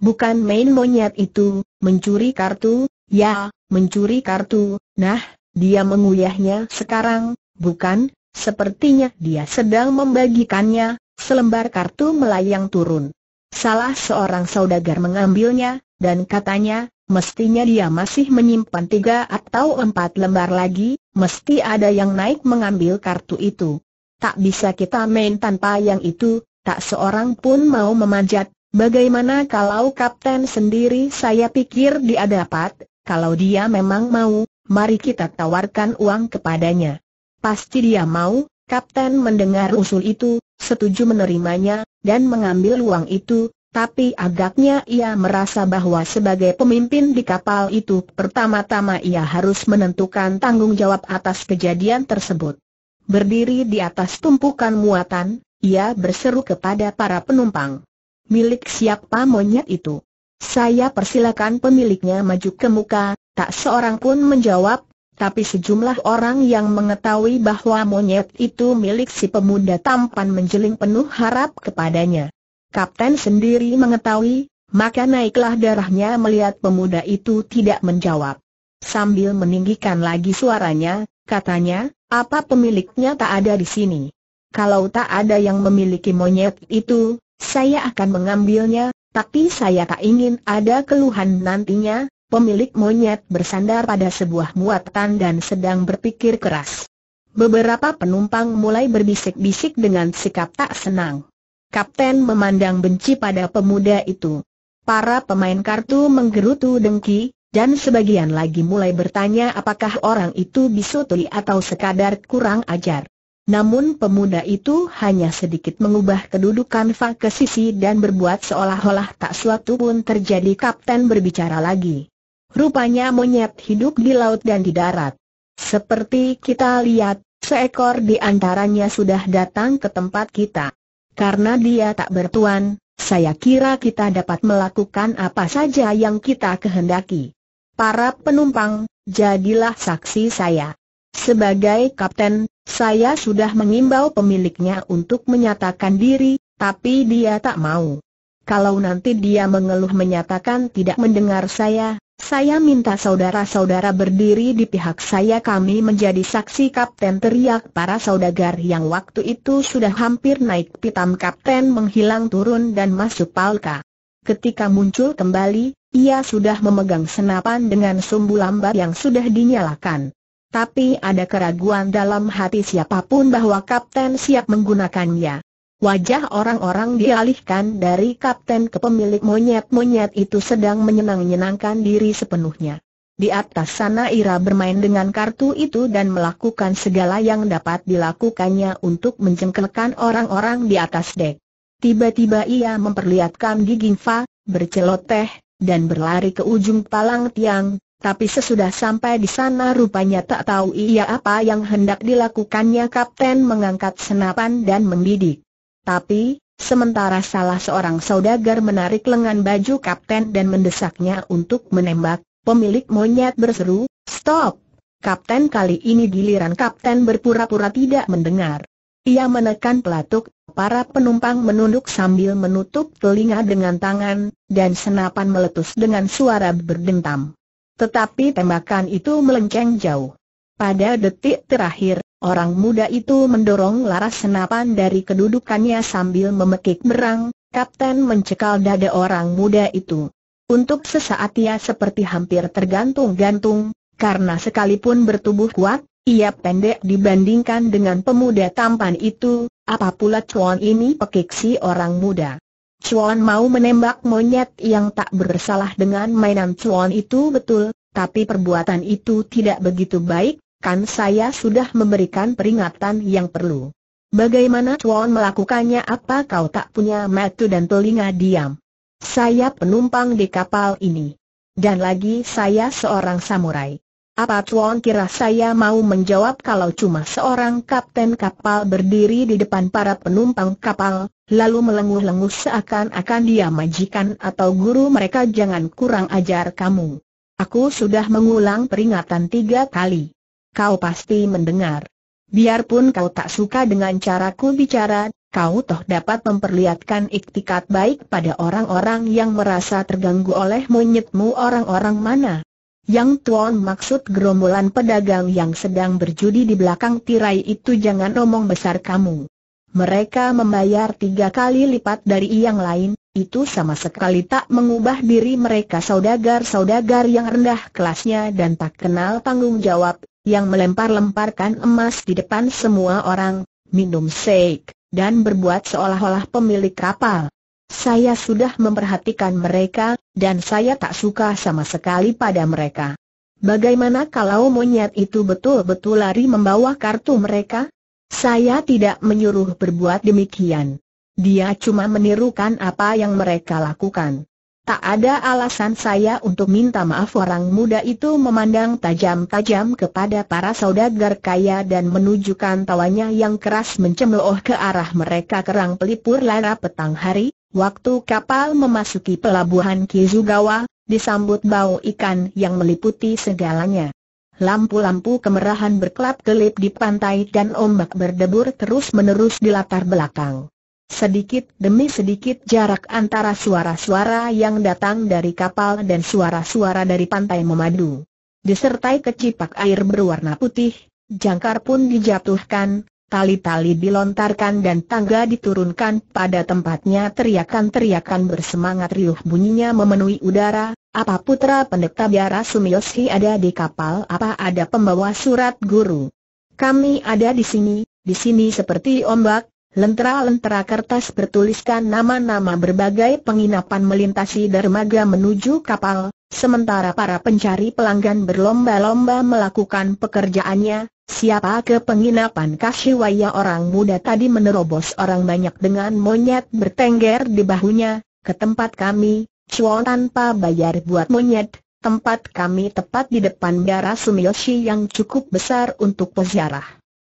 Bukan main monyet itu, mencuri kartu, ya, mencuri kartu, nah, dia menguyahnya sekarang, bukan, sepertinya dia sedang membagikannya, selembar kartu melayang turun. Salah seorang saudagar mengambilnya, dan katanya, mestinya dia masih menyimpan tiga atau empat lembar lagi, mesti ada yang naik mengambil kartu itu. Tak bisa kita main tanpa yang itu, tak seorang pun mau memanjat, Bagaimana kalau kapten sendiri saya pikir dia dapat, kalau dia memang mau, mari kita tawarkan uang kepadanya. Pasti dia mau, kapten mendengar usul itu, setuju menerimanya, dan mengambil uang itu, tapi agaknya ia merasa bahwa sebagai pemimpin di kapal itu pertama-tama ia harus menentukan tanggung jawab atas kejadian tersebut. Berdiri di atas tumpukan muatan, ia berseru kepada para penumpang. Milik siapa monyet itu? Saya persilakan pemiliknya maju ke muka, tak seorang pun menjawab, tapi sejumlah orang yang mengetahui bahwa monyet itu milik si pemuda tampan menjeling penuh harap kepadanya. Kapten sendiri mengetahui, maka naiklah darahnya melihat pemuda itu tidak menjawab. Sambil meninggikan lagi suaranya, katanya, apa pemiliknya tak ada di sini. Kalau tak ada yang memiliki monyet itu, saya akan mengambilnya, tapi saya tak ingin ada keluhan nantinya, pemilik monyet bersandar pada sebuah muatan dan sedang berpikir keras. Beberapa penumpang mulai berbisik-bisik dengan sikap tak senang. Kapten memandang benci pada pemuda itu. Para pemain kartu menggerutu dengki, dan sebagian lagi mulai bertanya apakah orang itu bisu tuli atau sekadar kurang ajar. Namun pemuda itu hanya sedikit mengubah kedudukan Fa ke sisi dan berbuat seolah-olah tak suatu pun terjadi kapten berbicara lagi. Rupanya monyet hidup di laut dan di darat. Seperti kita lihat, seekor di antaranya sudah datang ke tempat kita. Karena dia tak bertuan, saya kira kita dapat melakukan apa saja yang kita kehendaki. Para penumpang, jadilah saksi saya. Sebagai kapten, saya sudah mengimbau pemiliknya untuk menyatakan diri, tapi dia tak mau. Kalau nanti dia mengeluh menyatakan tidak mendengar saya, saya minta saudara-saudara berdiri di pihak saya kami menjadi saksi kapten teriak para saudagar yang waktu itu sudah hampir naik pitam kapten menghilang turun dan masuk palka. Ketika muncul kembali, ia sudah memegang senapan dengan sumbu lambat yang sudah dinyalakan tapi ada keraguan dalam hati siapapun bahwa kapten siap menggunakannya. Wajah orang-orang dialihkan dari kapten ke pemilik monyet-monyet itu sedang menyenang-nyenangkan diri sepenuhnya. Di atas sana Ira bermain dengan kartu itu dan melakukan segala yang dapat dilakukannya untuk menjengkelkan orang-orang di atas dek. Tiba-tiba ia memperlihatkan gigi Fa, berceloteh, dan berlari ke ujung palang tiang, tapi sesudah sampai di sana rupanya tak tahu ia apa yang hendak dilakukannya kapten mengangkat senapan dan membidik. Tapi, sementara salah seorang saudagar menarik lengan baju kapten dan mendesaknya untuk menembak, pemilik monyet berseru, Stop! Kapten kali ini giliran kapten berpura-pura tidak mendengar. Ia menekan pelatuk, para penumpang menunduk sambil menutup telinga dengan tangan, dan senapan meletus dengan suara berdentam. Tetapi tembakan itu melenceng jauh. Pada detik terakhir, orang muda itu mendorong laras senapan dari kedudukannya sambil memekik berang. kapten mencekal dada orang muda itu. Untuk sesaat ia seperti hampir tergantung-gantung, karena sekalipun bertubuh kuat, ia pendek dibandingkan dengan pemuda tampan itu, apa pula cuan ini si orang muda. Cuan mau menembak monyet yang tak bersalah dengan mainan Cuan itu betul, tapi perbuatan itu tidak begitu baik, kan saya sudah memberikan peringatan yang perlu. Bagaimana Cuan melakukannya apa kau tak punya mata dan telinga diam? Saya penumpang di kapal ini. Dan lagi saya seorang samurai. Apa Tuan kira saya mau menjawab kalau cuma seorang kapten kapal berdiri di depan para penumpang kapal, lalu melenguh-lenguh seakan-akan dia majikan atau guru mereka jangan kurang ajar kamu. Aku sudah mengulang peringatan tiga kali. Kau pasti mendengar. Biarpun kau tak suka dengan caraku bicara, kau toh dapat memperlihatkan iktikat baik pada orang-orang yang merasa terganggu oleh monyetmu orang-orang mana. Yang Tuan maksud gerombolan pedagang yang sedang berjudi di belakang tirai itu jangan omong besar kamu. Mereka membayar tiga kali lipat dari yang lain, itu sama sekali tak mengubah diri mereka saudagar-saudagar yang rendah kelasnya dan tak kenal tanggung jawab, yang melempar-lemparkan emas di depan semua orang, minum shake, dan berbuat seolah-olah pemilik kapal. Saya sudah memperhatikan mereka, dan saya tak suka sama sekali pada mereka. Bagaimana kalau monyet itu betul-betul lari membawa kartu mereka? Saya tidak menyuruh berbuat demikian. Dia cuma menirukan apa yang mereka lakukan. Tak ada alasan saya untuk minta maaf orang muda itu memandang tajam-tajam kepada para saudagar kaya dan menunjukkan tawanya yang keras mencemooh ke arah mereka kerang pelipur lara petang hari, Waktu kapal memasuki pelabuhan Kizugawa, disambut bau ikan yang meliputi segalanya. Lampu-lampu kemerahan berkelap-kelip di pantai dan ombak berdebur terus-menerus di latar belakang. Sedikit demi sedikit jarak antara suara-suara yang datang dari kapal dan suara-suara dari pantai memadu. Disertai kecipak air berwarna putih, jangkar pun dijatuhkan, tali-tali dilontarkan dan tangga diturunkan pada tempatnya teriakan-teriakan bersemangat riuh bunyinya memenuhi udara, apa putra pendeta biara Sumiyoshi ada di kapal apa ada pembawa surat guru. Kami ada di sini, di sini seperti ombak, lentera-lentera kertas bertuliskan nama-nama berbagai penginapan melintasi dermaga menuju kapal, sementara para pencari pelanggan berlomba-lomba melakukan pekerjaannya, Siapa ke penginapan Kashiwaya orang muda tadi menerobos orang banyak dengan monyet bertengger di bahunya, ke tempat kami, cuan tanpa bayar buat monyet, tempat kami tepat di depan biara Sumiyoshi yang cukup besar untuk peziarah.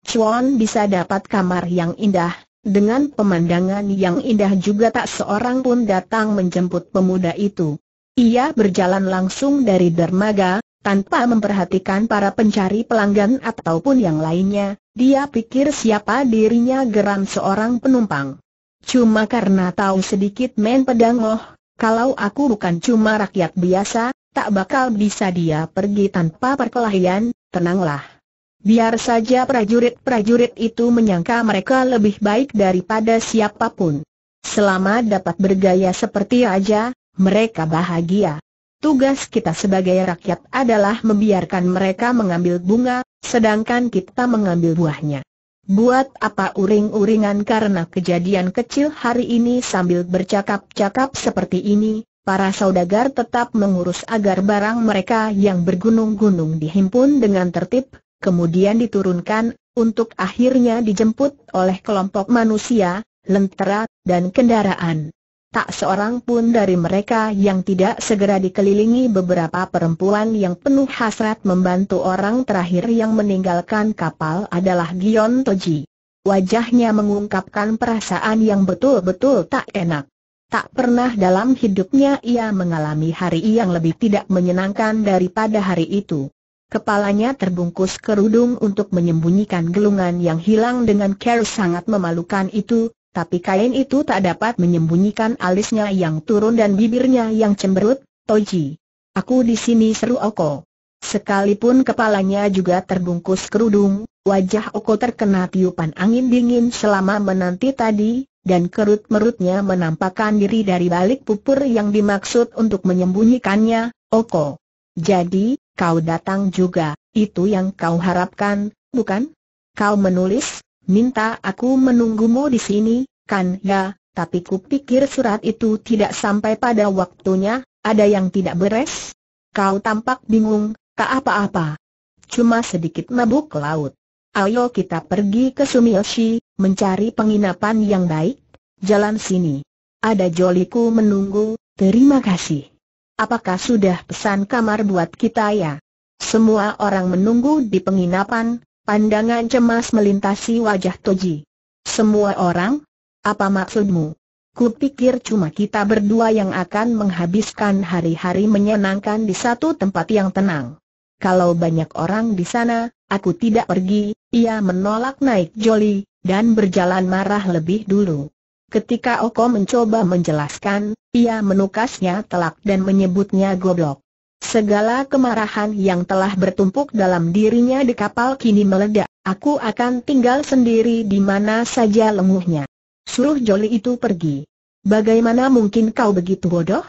Cuan bisa dapat kamar yang indah, dengan pemandangan yang indah juga tak seorang pun datang menjemput pemuda itu. Ia berjalan langsung dari dermaga, tanpa memperhatikan para pencari pelanggan ataupun yang lainnya, dia pikir siapa dirinya geram seorang penumpang. Cuma karena tahu sedikit main pedang loh, kalau aku bukan cuma rakyat biasa, tak bakal bisa dia pergi tanpa perkelahian, tenanglah. Biar saja prajurit-prajurit itu menyangka mereka lebih baik daripada siapapun. Selama dapat bergaya seperti raja, mereka bahagia. Tugas kita sebagai rakyat adalah membiarkan mereka mengambil bunga, sedangkan kita mengambil buahnya. Buat apa uring-uringan karena kejadian kecil hari ini sambil bercakap-cakap seperti ini, para saudagar tetap mengurus agar barang mereka yang bergunung-gunung dihimpun dengan tertib, kemudian diturunkan, untuk akhirnya dijemput oleh kelompok manusia, lentera, dan kendaraan tak seorang pun dari mereka yang tidak segera dikelilingi beberapa perempuan yang penuh hasrat membantu orang terakhir yang meninggalkan kapal adalah Gion Toji. Wajahnya mengungkapkan perasaan yang betul-betul tak enak. Tak pernah dalam hidupnya ia mengalami hari yang lebih tidak menyenangkan daripada hari itu. Kepalanya terbungkus kerudung untuk menyembunyikan gelungan yang hilang dengan care sangat memalukan itu, tapi kain itu tak dapat menyembunyikan alisnya yang turun dan bibirnya yang cemberut, Toji. Aku di sini seru Oko. Sekalipun kepalanya juga terbungkus kerudung, wajah Oko terkena tiupan angin dingin selama menanti tadi, dan kerut merutnya menampakkan diri dari balik pupur yang dimaksud untuk menyembunyikannya, Oko. Jadi, kau datang juga, itu yang kau harapkan, bukan? Kau menulis, minta aku menunggumu di sini, kan ya, tapi kupikir surat itu tidak sampai pada waktunya, ada yang tidak beres? Kau tampak bingung, tak apa-apa. Cuma sedikit mabuk laut. Ayo kita pergi ke Sumiyoshi, mencari penginapan yang baik, jalan sini. Ada joliku menunggu, terima kasih. Apakah sudah pesan kamar buat kita ya? Semua orang menunggu di penginapan, Pandangan cemas melintasi wajah Toji. Semua orang? Apa maksudmu? Kupikir cuma kita berdua yang akan menghabiskan hari-hari menyenangkan di satu tempat yang tenang. Kalau banyak orang di sana, aku tidak pergi, ia menolak naik joli, dan berjalan marah lebih dulu. Ketika Oko mencoba menjelaskan, ia menukasnya telak dan menyebutnya goblok. Segala kemarahan yang telah bertumpuk dalam dirinya di kapal kini meledak. Aku akan tinggal sendiri di mana saja lenguhnya. Suruh Jolly itu pergi. Bagaimana mungkin kau begitu bodoh?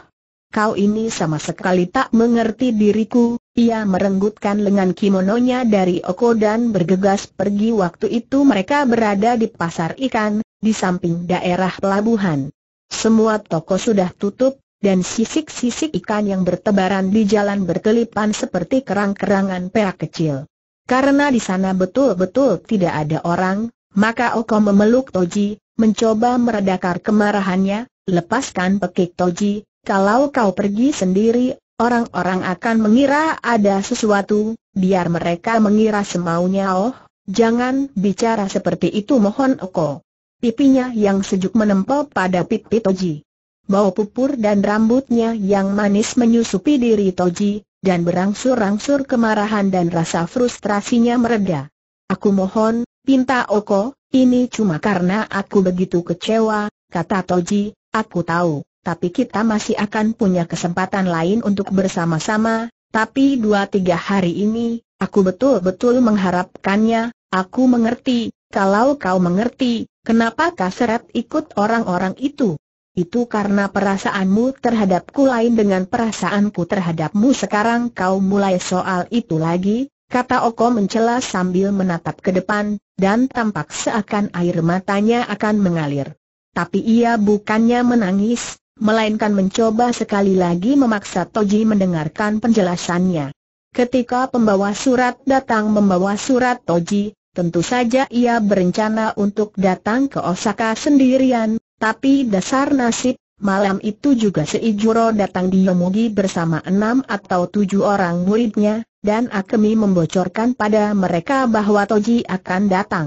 Kau ini sama sekali tak mengerti diriku. Ia merenggutkan lengan kimononya dari Oko dan bergegas pergi. Waktu itu mereka berada di pasar ikan, di samping daerah pelabuhan. Semua toko sudah tutup, dan sisik-sisik ikan yang bertebaran di jalan berkelipan seperti kerang-kerangan perak kecil. Karena di sana betul-betul tidak ada orang, maka Oko memeluk Toji, mencoba meredakan kemarahannya, lepaskan pekik Toji, kalau kau pergi sendiri, orang-orang akan mengira ada sesuatu, biar mereka mengira semaunya oh, jangan bicara seperti itu mohon Oko. Pipinya yang sejuk menempel pada pipi Toji bau pupur dan rambutnya yang manis menyusupi diri Toji, dan berangsur-angsur kemarahan dan rasa frustrasinya mereda. Aku mohon, pinta Oko, ini cuma karena aku begitu kecewa, kata Toji, aku tahu, tapi kita masih akan punya kesempatan lain untuk bersama-sama, tapi dua tiga hari ini, aku betul-betul mengharapkannya, aku mengerti, kalau kau mengerti, kenapa kaseret ikut orang-orang itu. Itu karena perasaanmu terhadapku lain dengan perasaanku terhadapmu sekarang kau mulai soal itu lagi, kata Oko mencela sambil menatap ke depan, dan tampak seakan air matanya akan mengalir. Tapi ia bukannya menangis, melainkan mencoba sekali lagi memaksa Toji mendengarkan penjelasannya. Ketika pembawa surat datang membawa surat Toji, tentu saja ia berencana untuk datang ke Osaka sendirian, tapi dasar nasib, malam itu juga Seijuro datang di Yomugi bersama enam atau tujuh orang muridnya, dan Akemi membocorkan pada mereka bahwa Toji akan datang.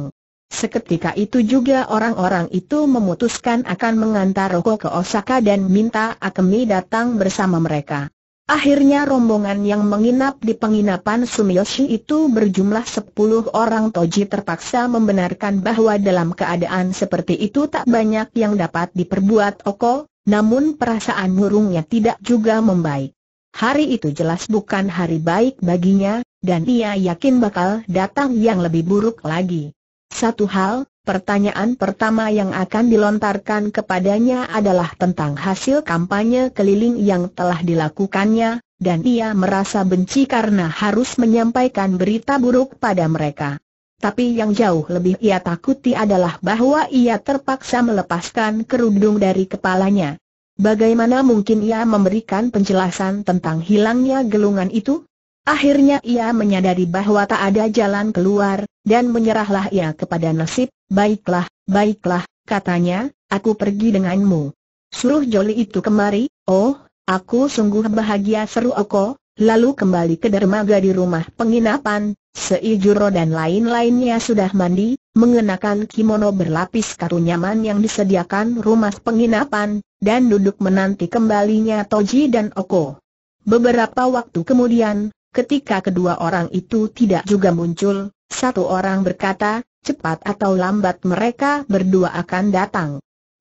Seketika itu juga orang-orang itu memutuskan akan mengantar Roko ke Osaka dan minta Akemi datang bersama mereka. Akhirnya rombongan yang menginap di penginapan Sumiyoshi itu berjumlah sepuluh orang Toji terpaksa membenarkan bahwa dalam keadaan seperti itu tak banyak yang dapat diperbuat Oko, namun perasaan murungnya tidak juga membaik. Hari itu jelas bukan hari baik baginya, dan ia yakin bakal datang yang lebih buruk lagi. Satu hal, Pertanyaan pertama yang akan dilontarkan kepadanya adalah tentang hasil kampanye keliling yang telah dilakukannya, dan ia merasa benci karena harus menyampaikan berita buruk pada mereka. Tapi yang jauh lebih ia takuti adalah bahwa ia terpaksa melepaskan kerudung dari kepalanya. Bagaimana mungkin ia memberikan penjelasan tentang hilangnya gelungan itu? Akhirnya ia menyadari bahwa tak ada jalan keluar, dan menyerahlah ia kepada nasib, baiklah, baiklah, katanya, aku pergi denganmu. Suruh Joli itu kemari, oh, aku sungguh bahagia seru Oko, lalu kembali ke dermaga di rumah penginapan, Seijuro dan lain-lainnya sudah mandi, mengenakan kimono berlapis karunyaman yang disediakan rumah penginapan, dan duduk menanti kembalinya Toji dan Oko. Beberapa waktu kemudian, ketika kedua orang itu tidak juga muncul, satu orang berkata, cepat atau lambat mereka berdua akan datang.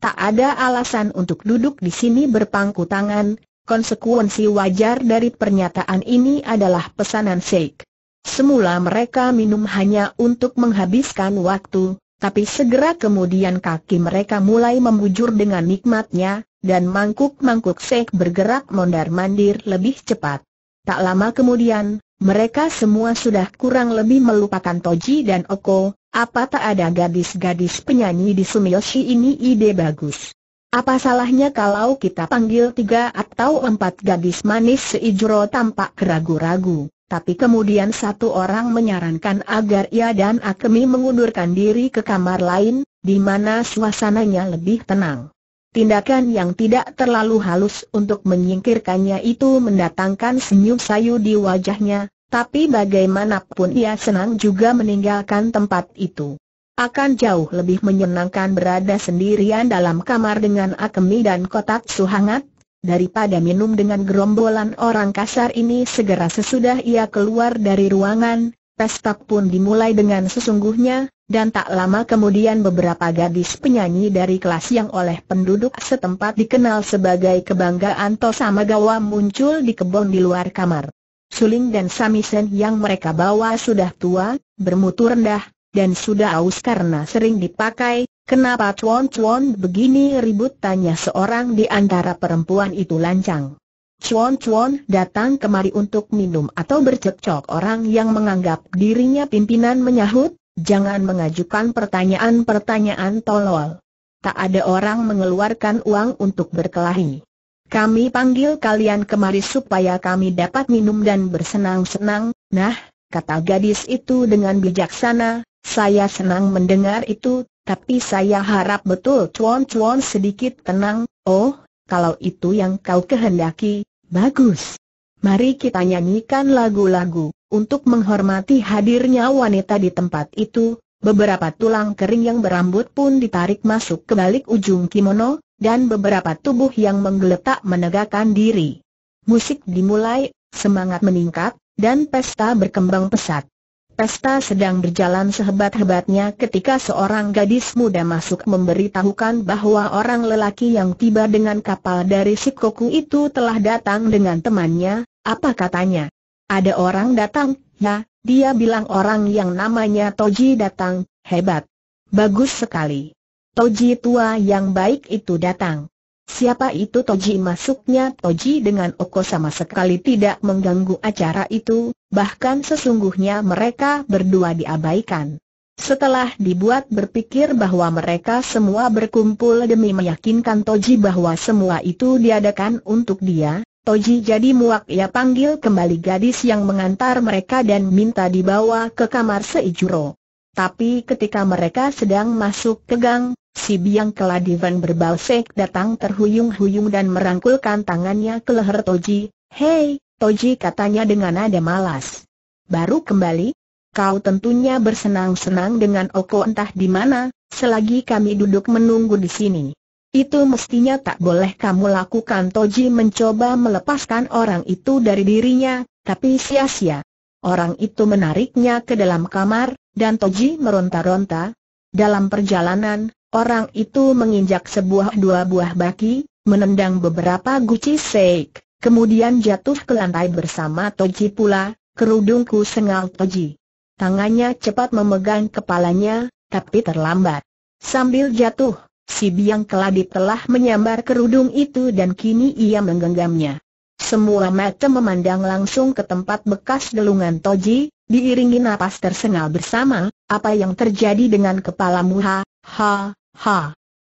Tak ada alasan untuk duduk di sini berpangku tangan, konsekuensi wajar dari pernyataan ini adalah pesanan Sheikh. Semula mereka minum hanya untuk menghabiskan waktu, tapi segera kemudian kaki mereka mulai membujur dengan nikmatnya, dan mangkuk-mangkuk Sheikh bergerak mondar-mandir lebih cepat. Tak lama kemudian, mereka semua sudah kurang lebih melupakan Toji dan Oko, apa tak ada gadis-gadis penyanyi di Sumiyoshi ini ide bagus. Apa salahnya kalau kita panggil tiga atau empat gadis manis seijuro tampak ragu-ragu, tapi kemudian satu orang menyarankan agar ia dan Akemi mengundurkan diri ke kamar lain, di mana suasananya lebih tenang. Tindakan yang tidak terlalu halus untuk menyingkirkannya itu mendatangkan senyum sayu di wajahnya, tapi bagaimanapun ia senang juga meninggalkan tempat itu. Akan jauh lebih menyenangkan berada sendirian dalam kamar dengan Akemi dan kotak suhangat, daripada minum dengan gerombolan orang kasar ini segera sesudah ia keluar dari ruangan, pesta pun dimulai dengan sesungguhnya, dan tak lama kemudian beberapa gadis penyanyi dari kelas yang oleh penduduk setempat dikenal sebagai kebanggaan Tosamagawa muncul di kebun di luar kamar. Suling dan Samisen yang mereka bawa sudah tua, bermutu rendah, dan sudah aus karena sering dipakai, kenapa cuan-cuan begini ribut tanya seorang di antara perempuan itu lancang. Cuan-cuan datang kemari untuk minum atau bercekcok orang yang menganggap dirinya pimpinan menyahut, Jangan mengajukan pertanyaan-pertanyaan tolol. Tak ada orang mengeluarkan uang untuk berkelahi. Kami panggil kalian kemari supaya kami dapat minum dan bersenang-senang. Nah, kata gadis itu dengan bijaksana, saya senang mendengar itu, tapi saya harap betul cuan-cuan sedikit tenang. Oh, kalau itu yang kau kehendaki, bagus. Mari kita nyanyikan lagu-lagu. Untuk menghormati hadirnya wanita di tempat itu, beberapa tulang kering yang berambut pun ditarik masuk ke balik ujung kimono, dan beberapa tubuh yang menggeletak menegakkan diri. Musik dimulai, semangat meningkat, dan pesta berkembang pesat. Pesta sedang berjalan sehebat-hebatnya ketika seorang gadis muda masuk memberitahukan bahwa orang lelaki yang tiba dengan kapal dari Sikoku itu telah datang dengan temannya, apa katanya? Ada orang datang, ya, dia bilang orang yang namanya Toji datang, hebat. Bagus sekali. Toji tua yang baik itu datang. Siapa itu Toji masuknya Toji dengan Oko sama sekali tidak mengganggu acara itu, bahkan sesungguhnya mereka berdua diabaikan. Setelah dibuat berpikir bahwa mereka semua berkumpul demi meyakinkan Toji bahwa semua itu diadakan untuk dia, Toji jadi muak ia panggil kembali gadis yang mengantar mereka dan minta dibawa ke kamar Seijuro. Tapi ketika mereka sedang masuk ke gang, si biang keladivan berbalsek datang terhuyung-huyung dan merangkulkan tangannya ke leher Toji. Hei, Toji katanya dengan nada malas. Baru kembali? Kau tentunya bersenang-senang dengan Oko entah di mana, selagi kami duduk menunggu di sini. Itu mestinya tak boleh kamu lakukan Toji mencoba melepaskan orang itu dari dirinya, tapi sia-sia. Orang itu menariknya ke dalam kamar, dan Toji meronta-ronta. Dalam perjalanan, orang itu menginjak sebuah dua buah baki, menendang beberapa guci seik, kemudian jatuh ke lantai bersama Toji pula, kerudungku sengal Toji. Tangannya cepat memegang kepalanya, tapi terlambat. Sambil jatuh, Si biang keladi telah menyambar kerudung itu dan kini ia menggenggamnya. Semua mata memandang langsung ke tempat bekas gelungan Toji, diiringi napas tersengal bersama, apa yang terjadi dengan kepalamu ha, ha, ha.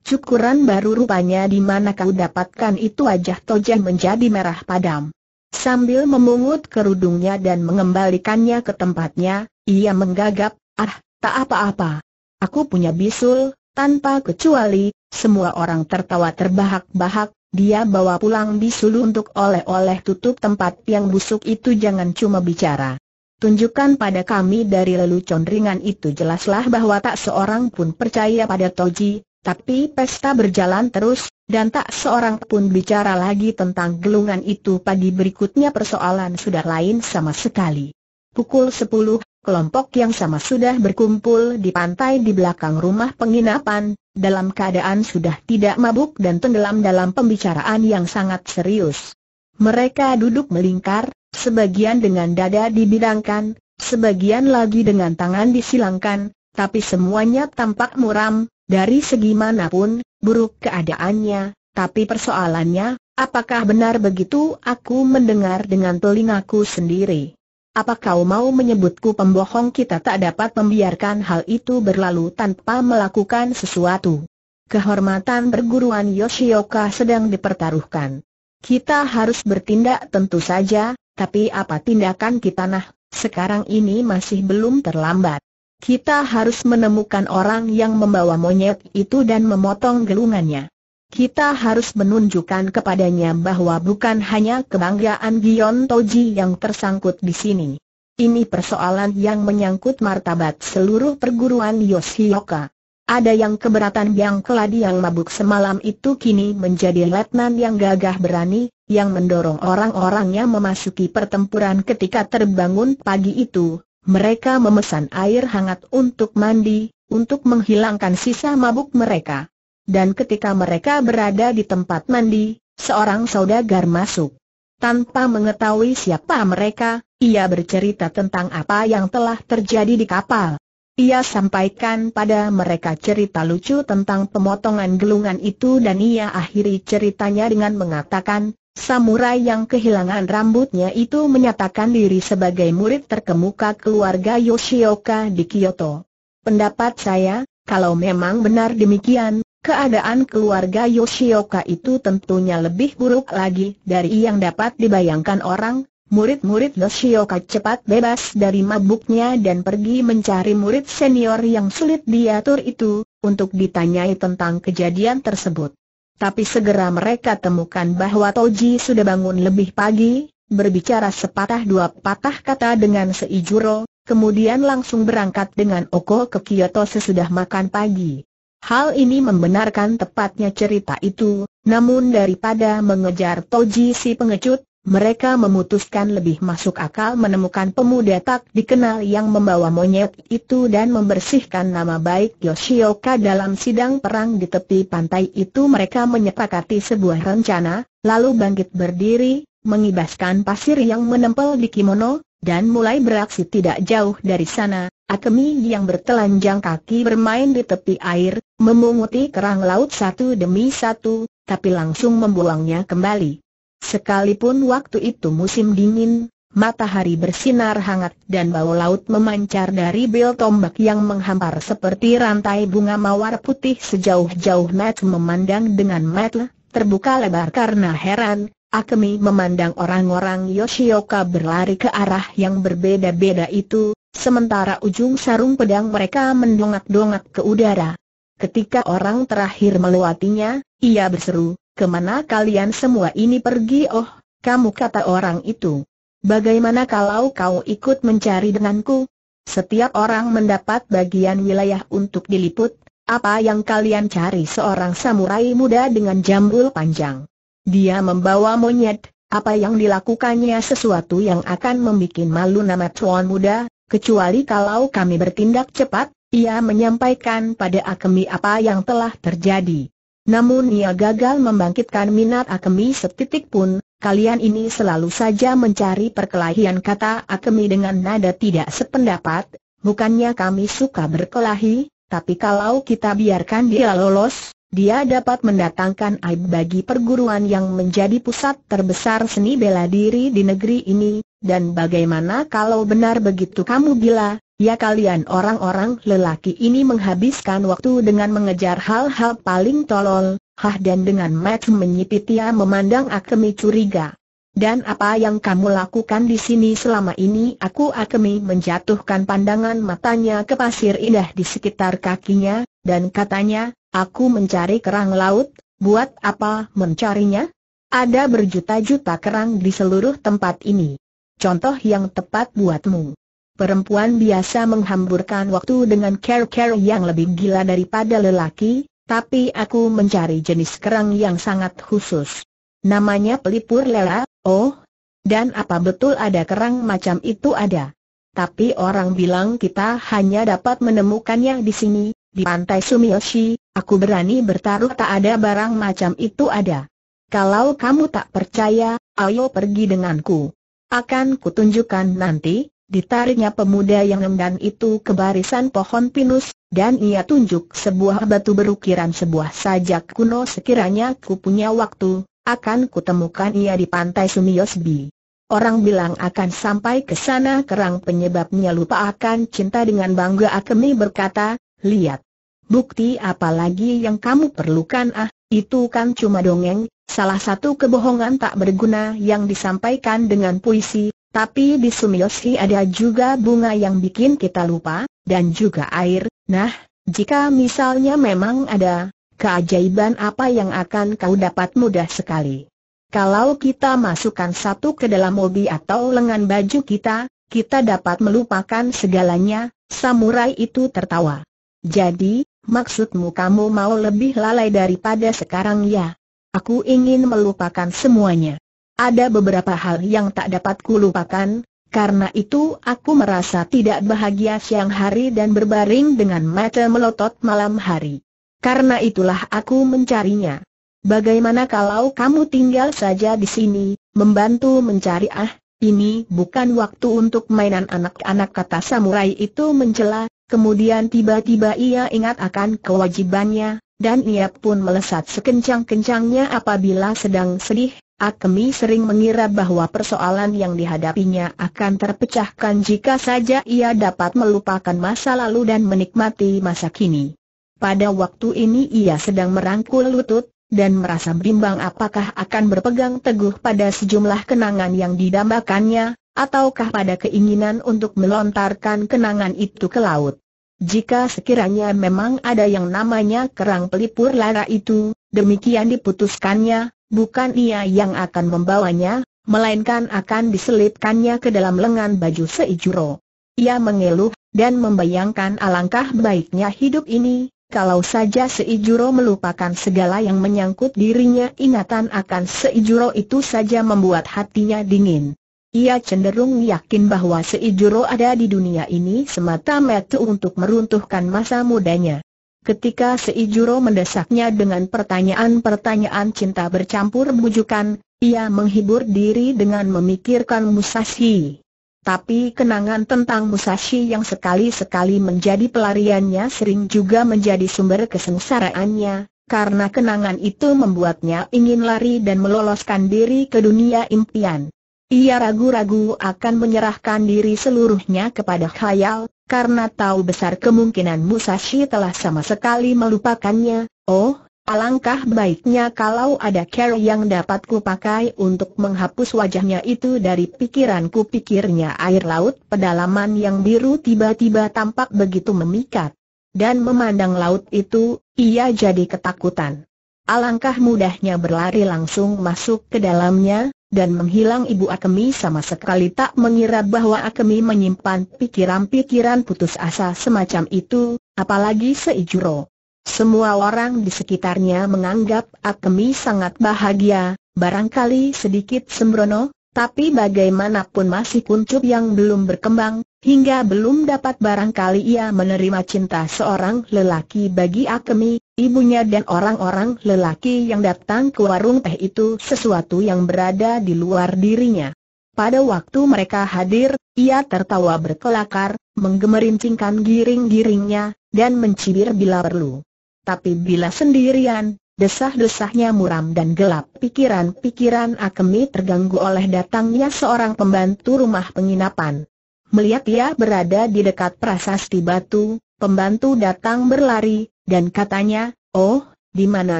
Cukuran baru rupanya di mana kau dapatkan itu wajah Toji menjadi merah padam. Sambil memungut kerudungnya dan mengembalikannya ke tempatnya, ia menggagap, ah, tak apa-apa. Aku punya bisul, tanpa kecuali, semua orang tertawa terbahak-bahak, dia bawa pulang bisul untuk oleh-oleh tutup tempat yang busuk itu jangan cuma bicara. Tunjukkan pada kami dari lelucon ringan itu jelaslah bahwa tak seorang pun percaya pada Toji, tapi pesta berjalan terus, dan tak seorang pun bicara lagi tentang gelungan itu pagi berikutnya persoalan sudah lain sama sekali. Pukul 10, kelompok yang sama sudah berkumpul di pantai di belakang rumah penginapan, dalam keadaan sudah tidak mabuk dan tenggelam dalam pembicaraan yang sangat serius. Mereka duduk melingkar, sebagian dengan dada dibidangkan, sebagian lagi dengan tangan disilangkan, tapi semuanya tampak muram, dari segi manapun, buruk keadaannya, tapi persoalannya, apakah benar begitu aku mendengar dengan telingaku sendiri? Apa kau mau menyebutku pembohong kita tak dapat membiarkan hal itu berlalu tanpa melakukan sesuatu. Kehormatan perguruan Yoshioka sedang dipertaruhkan. Kita harus bertindak tentu saja, tapi apa tindakan kita nah, sekarang ini masih belum terlambat. Kita harus menemukan orang yang membawa monyet itu dan memotong gelungannya kita harus menunjukkan kepadanya bahwa bukan hanya kebanggaan Gion Toji yang tersangkut di sini. Ini persoalan yang menyangkut martabat seluruh perguruan Yoshioka. Ada yang keberatan yang keladi yang mabuk semalam itu kini menjadi letnan yang gagah berani, yang mendorong orang-orangnya memasuki pertempuran ketika terbangun pagi itu. Mereka memesan air hangat untuk mandi, untuk menghilangkan sisa mabuk mereka dan ketika mereka berada di tempat mandi, seorang saudagar masuk. Tanpa mengetahui siapa mereka, ia bercerita tentang apa yang telah terjadi di kapal. Ia sampaikan pada mereka cerita lucu tentang pemotongan gelungan itu dan ia akhiri ceritanya dengan mengatakan, samurai yang kehilangan rambutnya itu menyatakan diri sebagai murid terkemuka keluarga Yoshioka di Kyoto. Pendapat saya, kalau memang benar demikian, Keadaan keluarga Yoshioka itu tentunya lebih buruk lagi dari yang dapat dibayangkan orang. Murid-murid Yoshioka cepat bebas dari mabuknya dan pergi mencari murid senior yang sulit diatur itu, untuk ditanyai tentang kejadian tersebut. Tapi segera mereka temukan bahwa Toji sudah bangun lebih pagi, berbicara sepatah dua patah kata dengan Seijuro, kemudian langsung berangkat dengan Oko ke Kyoto sesudah makan pagi. Hal ini membenarkan tepatnya cerita itu, namun daripada mengejar Toji si pengecut, mereka memutuskan lebih masuk akal menemukan pemuda tak dikenal yang membawa monyet itu dan membersihkan nama baik Yoshioka dalam sidang perang di tepi pantai itu mereka menyepakati sebuah rencana, lalu bangkit berdiri, mengibaskan pasir yang menempel di kimono, dan mulai beraksi tidak jauh dari sana, Akemi yang bertelanjang kaki bermain di tepi air, memunguti kerang laut satu demi satu, tapi langsung membuangnya kembali. Sekalipun waktu itu musim dingin, matahari bersinar hangat dan bau laut memancar dari bel tombak yang menghampar seperti rantai bunga mawar putih sejauh-jauh Matt memandang dengan mata terbuka lebar karena heran, Akemi memandang orang-orang Yoshioka berlari ke arah yang berbeda-beda itu, sementara ujung sarung pedang mereka mendongak-dongak ke udara. Ketika orang terakhir meluatinya, ia berseru, kemana kalian semua ini pergi oh, kamu kata orang itu. Bagaimana kalau kau ikut mencari denganku? Setiap orang mendapat bagian wilayah untuk diliput, apa yang kalian cari seorang samurai muda dengan jambul panjang? Dia membawa monyet, apa yang dilakukannya sesuatu yang akan membuat malu nama tuan muda, kecuali kalau kami bertindak cepat, ia menyampaikan pada Akemi apa yang telah terjadi. Namun ia gagal membangkitkan minat Akemi setitik pun, kalian ini selalu saja mencari perkelahian kata Akemi dengan nada tidak sependapat, bukannya kami suka berkelahi, tapi kalau kita biarkan dia lolos, dia dapat mendatangkan aib bagi perguruan yang menjadi pusat terbesar seni bela diri di negeri ini, dan bagaimana kalau benar begitu kamu bila, ya kalian orang-orang lelaki ini menghabiskan waktu dengan mengejar hal-hal paling tolol, hah dan dengan match menyipit ia memandang Akemi curiga. Dan apa yang kamu lakukan di sini selama ini aku Akemi menjatuhkan pandangan matanya ke pasir indah di sekitar kakinya, dan katanya, Aku mencari kerang laut, buat apa mencarinya? Ada berjuta-juta kerang di seluruh tempat ini. Contoh yang tepat buatmu. Perempuan biasa menghamburkan waktu dengan care-care yang lebih gila daripada lelaki, tapi aku mencari jenis kerang yang sangat khusus. Namanya pelipur lela, oh. Dan apa betul ada kerang macam itu ada? Tapi orang bilang kita hanya dapat menemukannya di sini, di pantai Sumiyoshi, Aku berani bertaruh tak ada barang macam itu ada. Kalau kamu tak percaya, ayo pergi denganku. Akan kutunjukkan nanti, ditariknya pemuda yang nendang itu ke barisan pohon pinus, dan ia tunjuk sebuah batu berukiran sebuah sajak kuno sekiranya ku punya waktu, akan kutemukan ia di pantai Sumiosbi. Orang bilang akan sampai ke sana kerang penyebabnya lupa akan cinta dengan bangga Akemi berkata, lihat, Bukti apa lagi yang kamu perlukan ah, itu kan cuma dongeng, salah satu kebohongan tak berguna yang disampaikan dengan puisi, tapi di Sumiyoshi ada juga bunga yang bikin kita lupa, dan juga air, nah, jika misalnya memang ada, keajaiban apa yang akan kau dapat mudah sekali. Kalau kita masukkan satu ke dalam obi atau lengan baju kita, kita dapat melupakan segalanya, samurai itu tertawa. Jadi, Maksudmu kamu mau lebih lalai daripada sekarang ya? Aku ingin melupakan semuanya. Ada beberapa hal yang tak dapat kulupakan, karena itu aku merasa tidak bahagia siang hari dan berbaring dengan mata melotot malam hari. Karena itulah aku mencarinya. Bagaimana kalau kamu tinggal saja di sini, membantu mencari ah, ini bukan waktu untuk mainan anak-anak kata samurai itu mencela, Kemudian tiba-tiba ia ingat akan kewajibannya, dan ia pun melesat sekencang-kencangnya apabila sedang sedih. Akemi sering mengira bahwa persoalan yang dihadapinya akan terpecahkan jika saja ia dapat melupakan masa lalu dan menikmati masa kini. Pada waktu ini ia sedang merangkul lutut, dan merasa bimbang apakah akan berpegang teguh pada sejumlah kenangan yang didambakannya, ataukah pada keinginan untuk melontarkan kenangan itu ke laut. Jika sekiranya memang ada yang namanya kerang pelipur lara itu, demikian diputuskannya, bukan ia yang akan membawanya, melainkan akan diselipkannya ke dalam lengan baju Seijuro. Ia mengeluh, dan membayangkan alangkah baiknya hidup ini, kalau saja Seijuro melupakan segala yang menyangkut dirinya ingatan akan Seijuro itu saja membuat hatinya dingin. Ia cenderung yakin bahwa Seijuro ada di dunia ini semata-mata untuk meruntuhkan masa mudanya. Ketika Seijuro mendesaknya dengan pertanyaan-pertanyaan cinta bercampur bujukan, ia menghibur diri dengan memikirkan Musashi. Tapi kenangan tentang Musashi yang sekali-sekali menjadi pelariannya sering juga menjadi sumber kesengsaraannya, karena kenangan itu membuatnya ingin lari dan meloloskan diri ke dunia impian. Ia ragu-ragu akan menyerahkan diri seluruhnya kepada khayal, karena tahu besar kemungkinan Musashi telah sama sekali melupakannya. Oh, alangkah baiknya kalau ada care yang dapat kupakai untuk menghapus wajahnya itu dari pikiranku pikirnya air laut pedalaman yang biru tiba-tiba tampak begitu memikat. Dan memandang laut itu, ia jadi ketakutan. Alangkah mudahnya berlari langsung masuk ke dalamnya, dan menghilang Ibu Akemi sama sekali tak mengira bahwa Akemi menyimpan pikiran-pikiran putus asa semacam itu, apalagi Seijuro. Semua orang di sekitarnya menganggap Akemi sangat bahagia, barangkali sedikit sembrono, tapi bagaimanapun masih kuncup yang belum berkembang, hingga belum dapat barangkali ia menerima cinta seorang lelaki bagi Akemi, ibunya dan orang-orang lelaki yang datang ke warung teh itu sesuatu yang berada di luar dirinya. Pada waktu mereka hadir, ia tertawa berkelakar, menggemerincingkan giring-giringnya, dan mencibir bila perlu. Tapi bila sendirian, Desah-desahnya muram dan gelap pikiran-pikiran Akemi terganggu oleh datangnya seorang pembantu rumah penginapan. Melihat ia berada di dekat prasasti batu, pembantu datang berlari, dan katanya, oh, di mana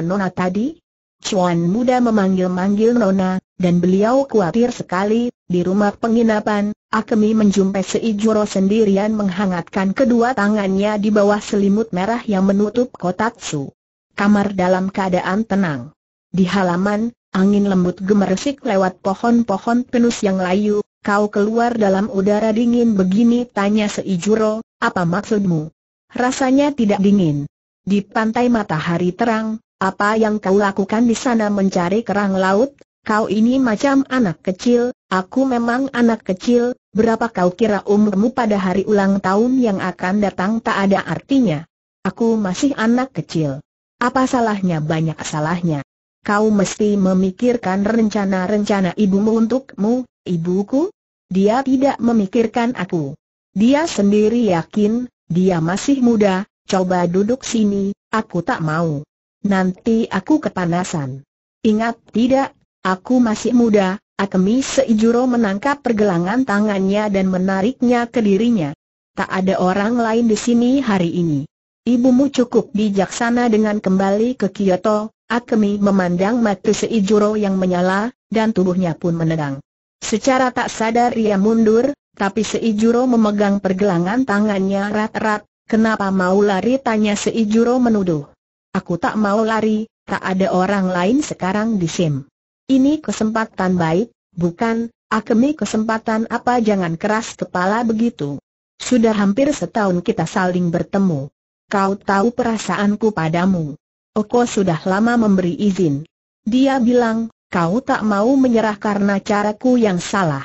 Nona tadi? Cuan muda memanggil-manggil Nona, dan beliau khawatir sekali, di rumah penginapan, Akemi menjumpai Seijuro sendirian menghangatkan kedua tangannya di bawah selimut merah yang menutup kotatsu. Kamar dalam keadaan tenang. Di halaman, angin lembut gemersik lewat pohon-pohon pinus yang layu, kau keluar dalam udara dingin begini tanya Seijuro, apa maksudmu? Rasanya tidak dingin. Di pantai matahari terang, apa yang kau lakukan di sana mencari kerang laut? Kau ini macam anak kecil, aku memang anak kecil, berapa kau kira umurmu pada hari ulang tahun yang akan datang tak ada artinya. Aku masih anak kecil. Apa salahnya banyak salahnya. Kau mesti memikirkan rencana-rencana ibumu untukmu, ibuku? Dia tidak memikirkan aku. Dia sendiri yakin, dia masih muda, Coba duduk sini, aku tak mau. Nanti aku kepanasan. Ingat tidak, aku masih muda, Akemi Seijuro menangkap pergelangan tangannya dan menariknya ke dirinya. Tak ada orang lain di sini hari ini. Ibumu cukup bijaksana dengan kembali ke Kyoto, Akemi memandang mata Seijuro yang menyala, dan tubuhnya pun menerang. Secara tak sadar ia mundur, tapi Seijuro memegang pergelangan tangannya rat-rat, Kenapa mau lari tanya Seijuro menuduh. Aku tak mau lari, tak ada orang lain sekarang di Sim. Ini kesempatan baik, bukan, Akemi kesempatan apa jangan keras kepala begitu. Sudah hampir setahun kita saling bertemu. Kau tahu perasaanku padamu. Oko sudah lama memberi izin. Dia bilang, kau tak mau menyerah karena caraku yang salah.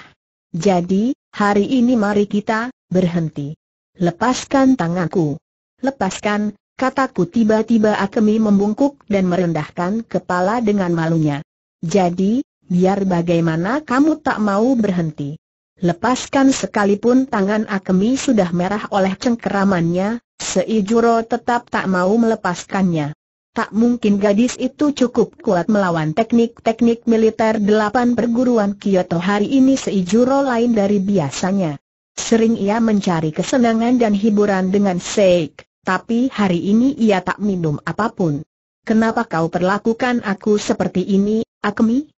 Jadi, hari ini mari kita, berhenti. Lepaskan tanganku. Lepaskan, kataku tiba-tiba Akemi membungkuk dan merendahkan kepala dengan malunya. Jadi, biar bagaimana kamu tak mau berhenti. Lepaskan sekalipun tangan Akemi sudah merah oleh cengkeramannya, Seijuro tetap tak mau melepaskannya. Tak mungkin gadis itu cukup kuat melawan teknik-teknik militer delapan perguruan Kyoto hari ini Seijuro lain dari biasanya. Sering ia mencari kesenangan dan hiburan dengan Seik, tapi hari ini ia tak minum apapun. Kenapa kau perlakukan aku seperti ini, Akemi?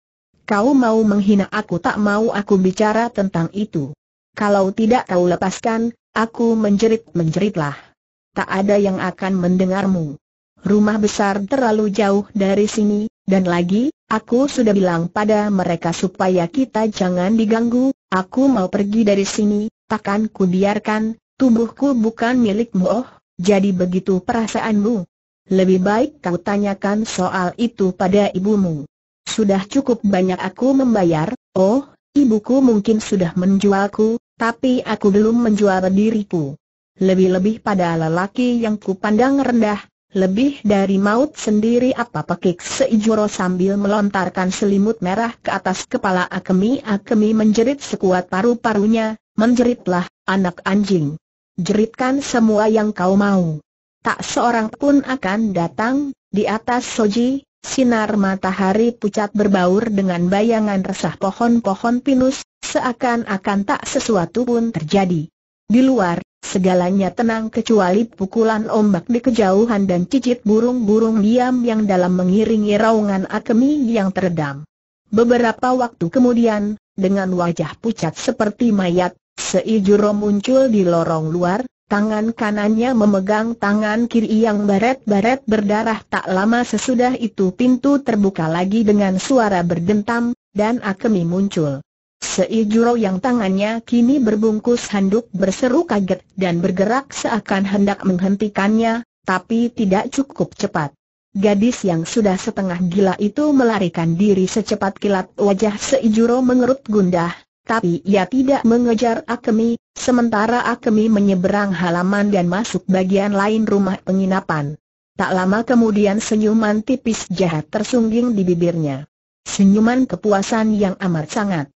Kau mau menghina aku tak mau aku bicara tentang itu. Kalau tidak kau lepaskan, aku menjerit-menjeritlah. Tak ada yang akan mendengarmu. Rumah besar terlalu jauh dari sini, dan lagi, aku sudah bilang pada mereka supaya kita jangan diganggu, Aku mau pergi dari sini, takkan ku biarkan, tubuhku bukan milikmu oh, jadi begitu perasaanmu. Lebih baik kau tanyakan soal itu pada ibumu. Sudah cukup banyak aku membayar, oh, ibuku mungkin sudah menjualku, tapi aku belum menjual diriku. Lebih-lebih pada lelaki yang kupandang rendah, lebih dari maut sendiri apa pekik Seijuro sambil melontarkan selimut merah ke atas kepala Akemi Akemi menjerit sekuat paru-parunya, menjeritlah, anak anjing. Jeritkan semua yang kau mau. Tak seorang pun akan datang, di atas Soji, Sinar matahari pucat berbaur dengan bayangan resah pohon-pohon pinus, seakan-akan tak sesuatu pun terjadi. Di luar, Segalanya tenang kecuali pukulan ombak di kejauhan dan cicit burung-burung diam yang dalam mengiringi raungan Akemi yang teredam. Beberapa waktu kemudian, dengan wajah pucat seperti mayat, Seijuro muncul di lorong luar, tangan kanannya memegang tangan kiri yang baret-baret berdarah tak lama sesudah itu pintu terbuka lagi dengan suara berdentam, dan Akemi muncul. Seijuro yang tangannya kini berbungkus handuk berseru kaget dan bergerak seakan hendak menghentikannya, tapi tidak cukup cepat. Gadis yang sudah setengah gila itu melarikan diri secepat kilat wajah Seijuro mengerut gundah, tapi ia tidak mengejar Akemi, sementara Akemi menyeberang halaman dan masuk bagian lain rumah penginapan. Tak lama kemudian senyuman tipis jahat tersungging di bibirnya. Senyuman kepuasan yang amat sangat.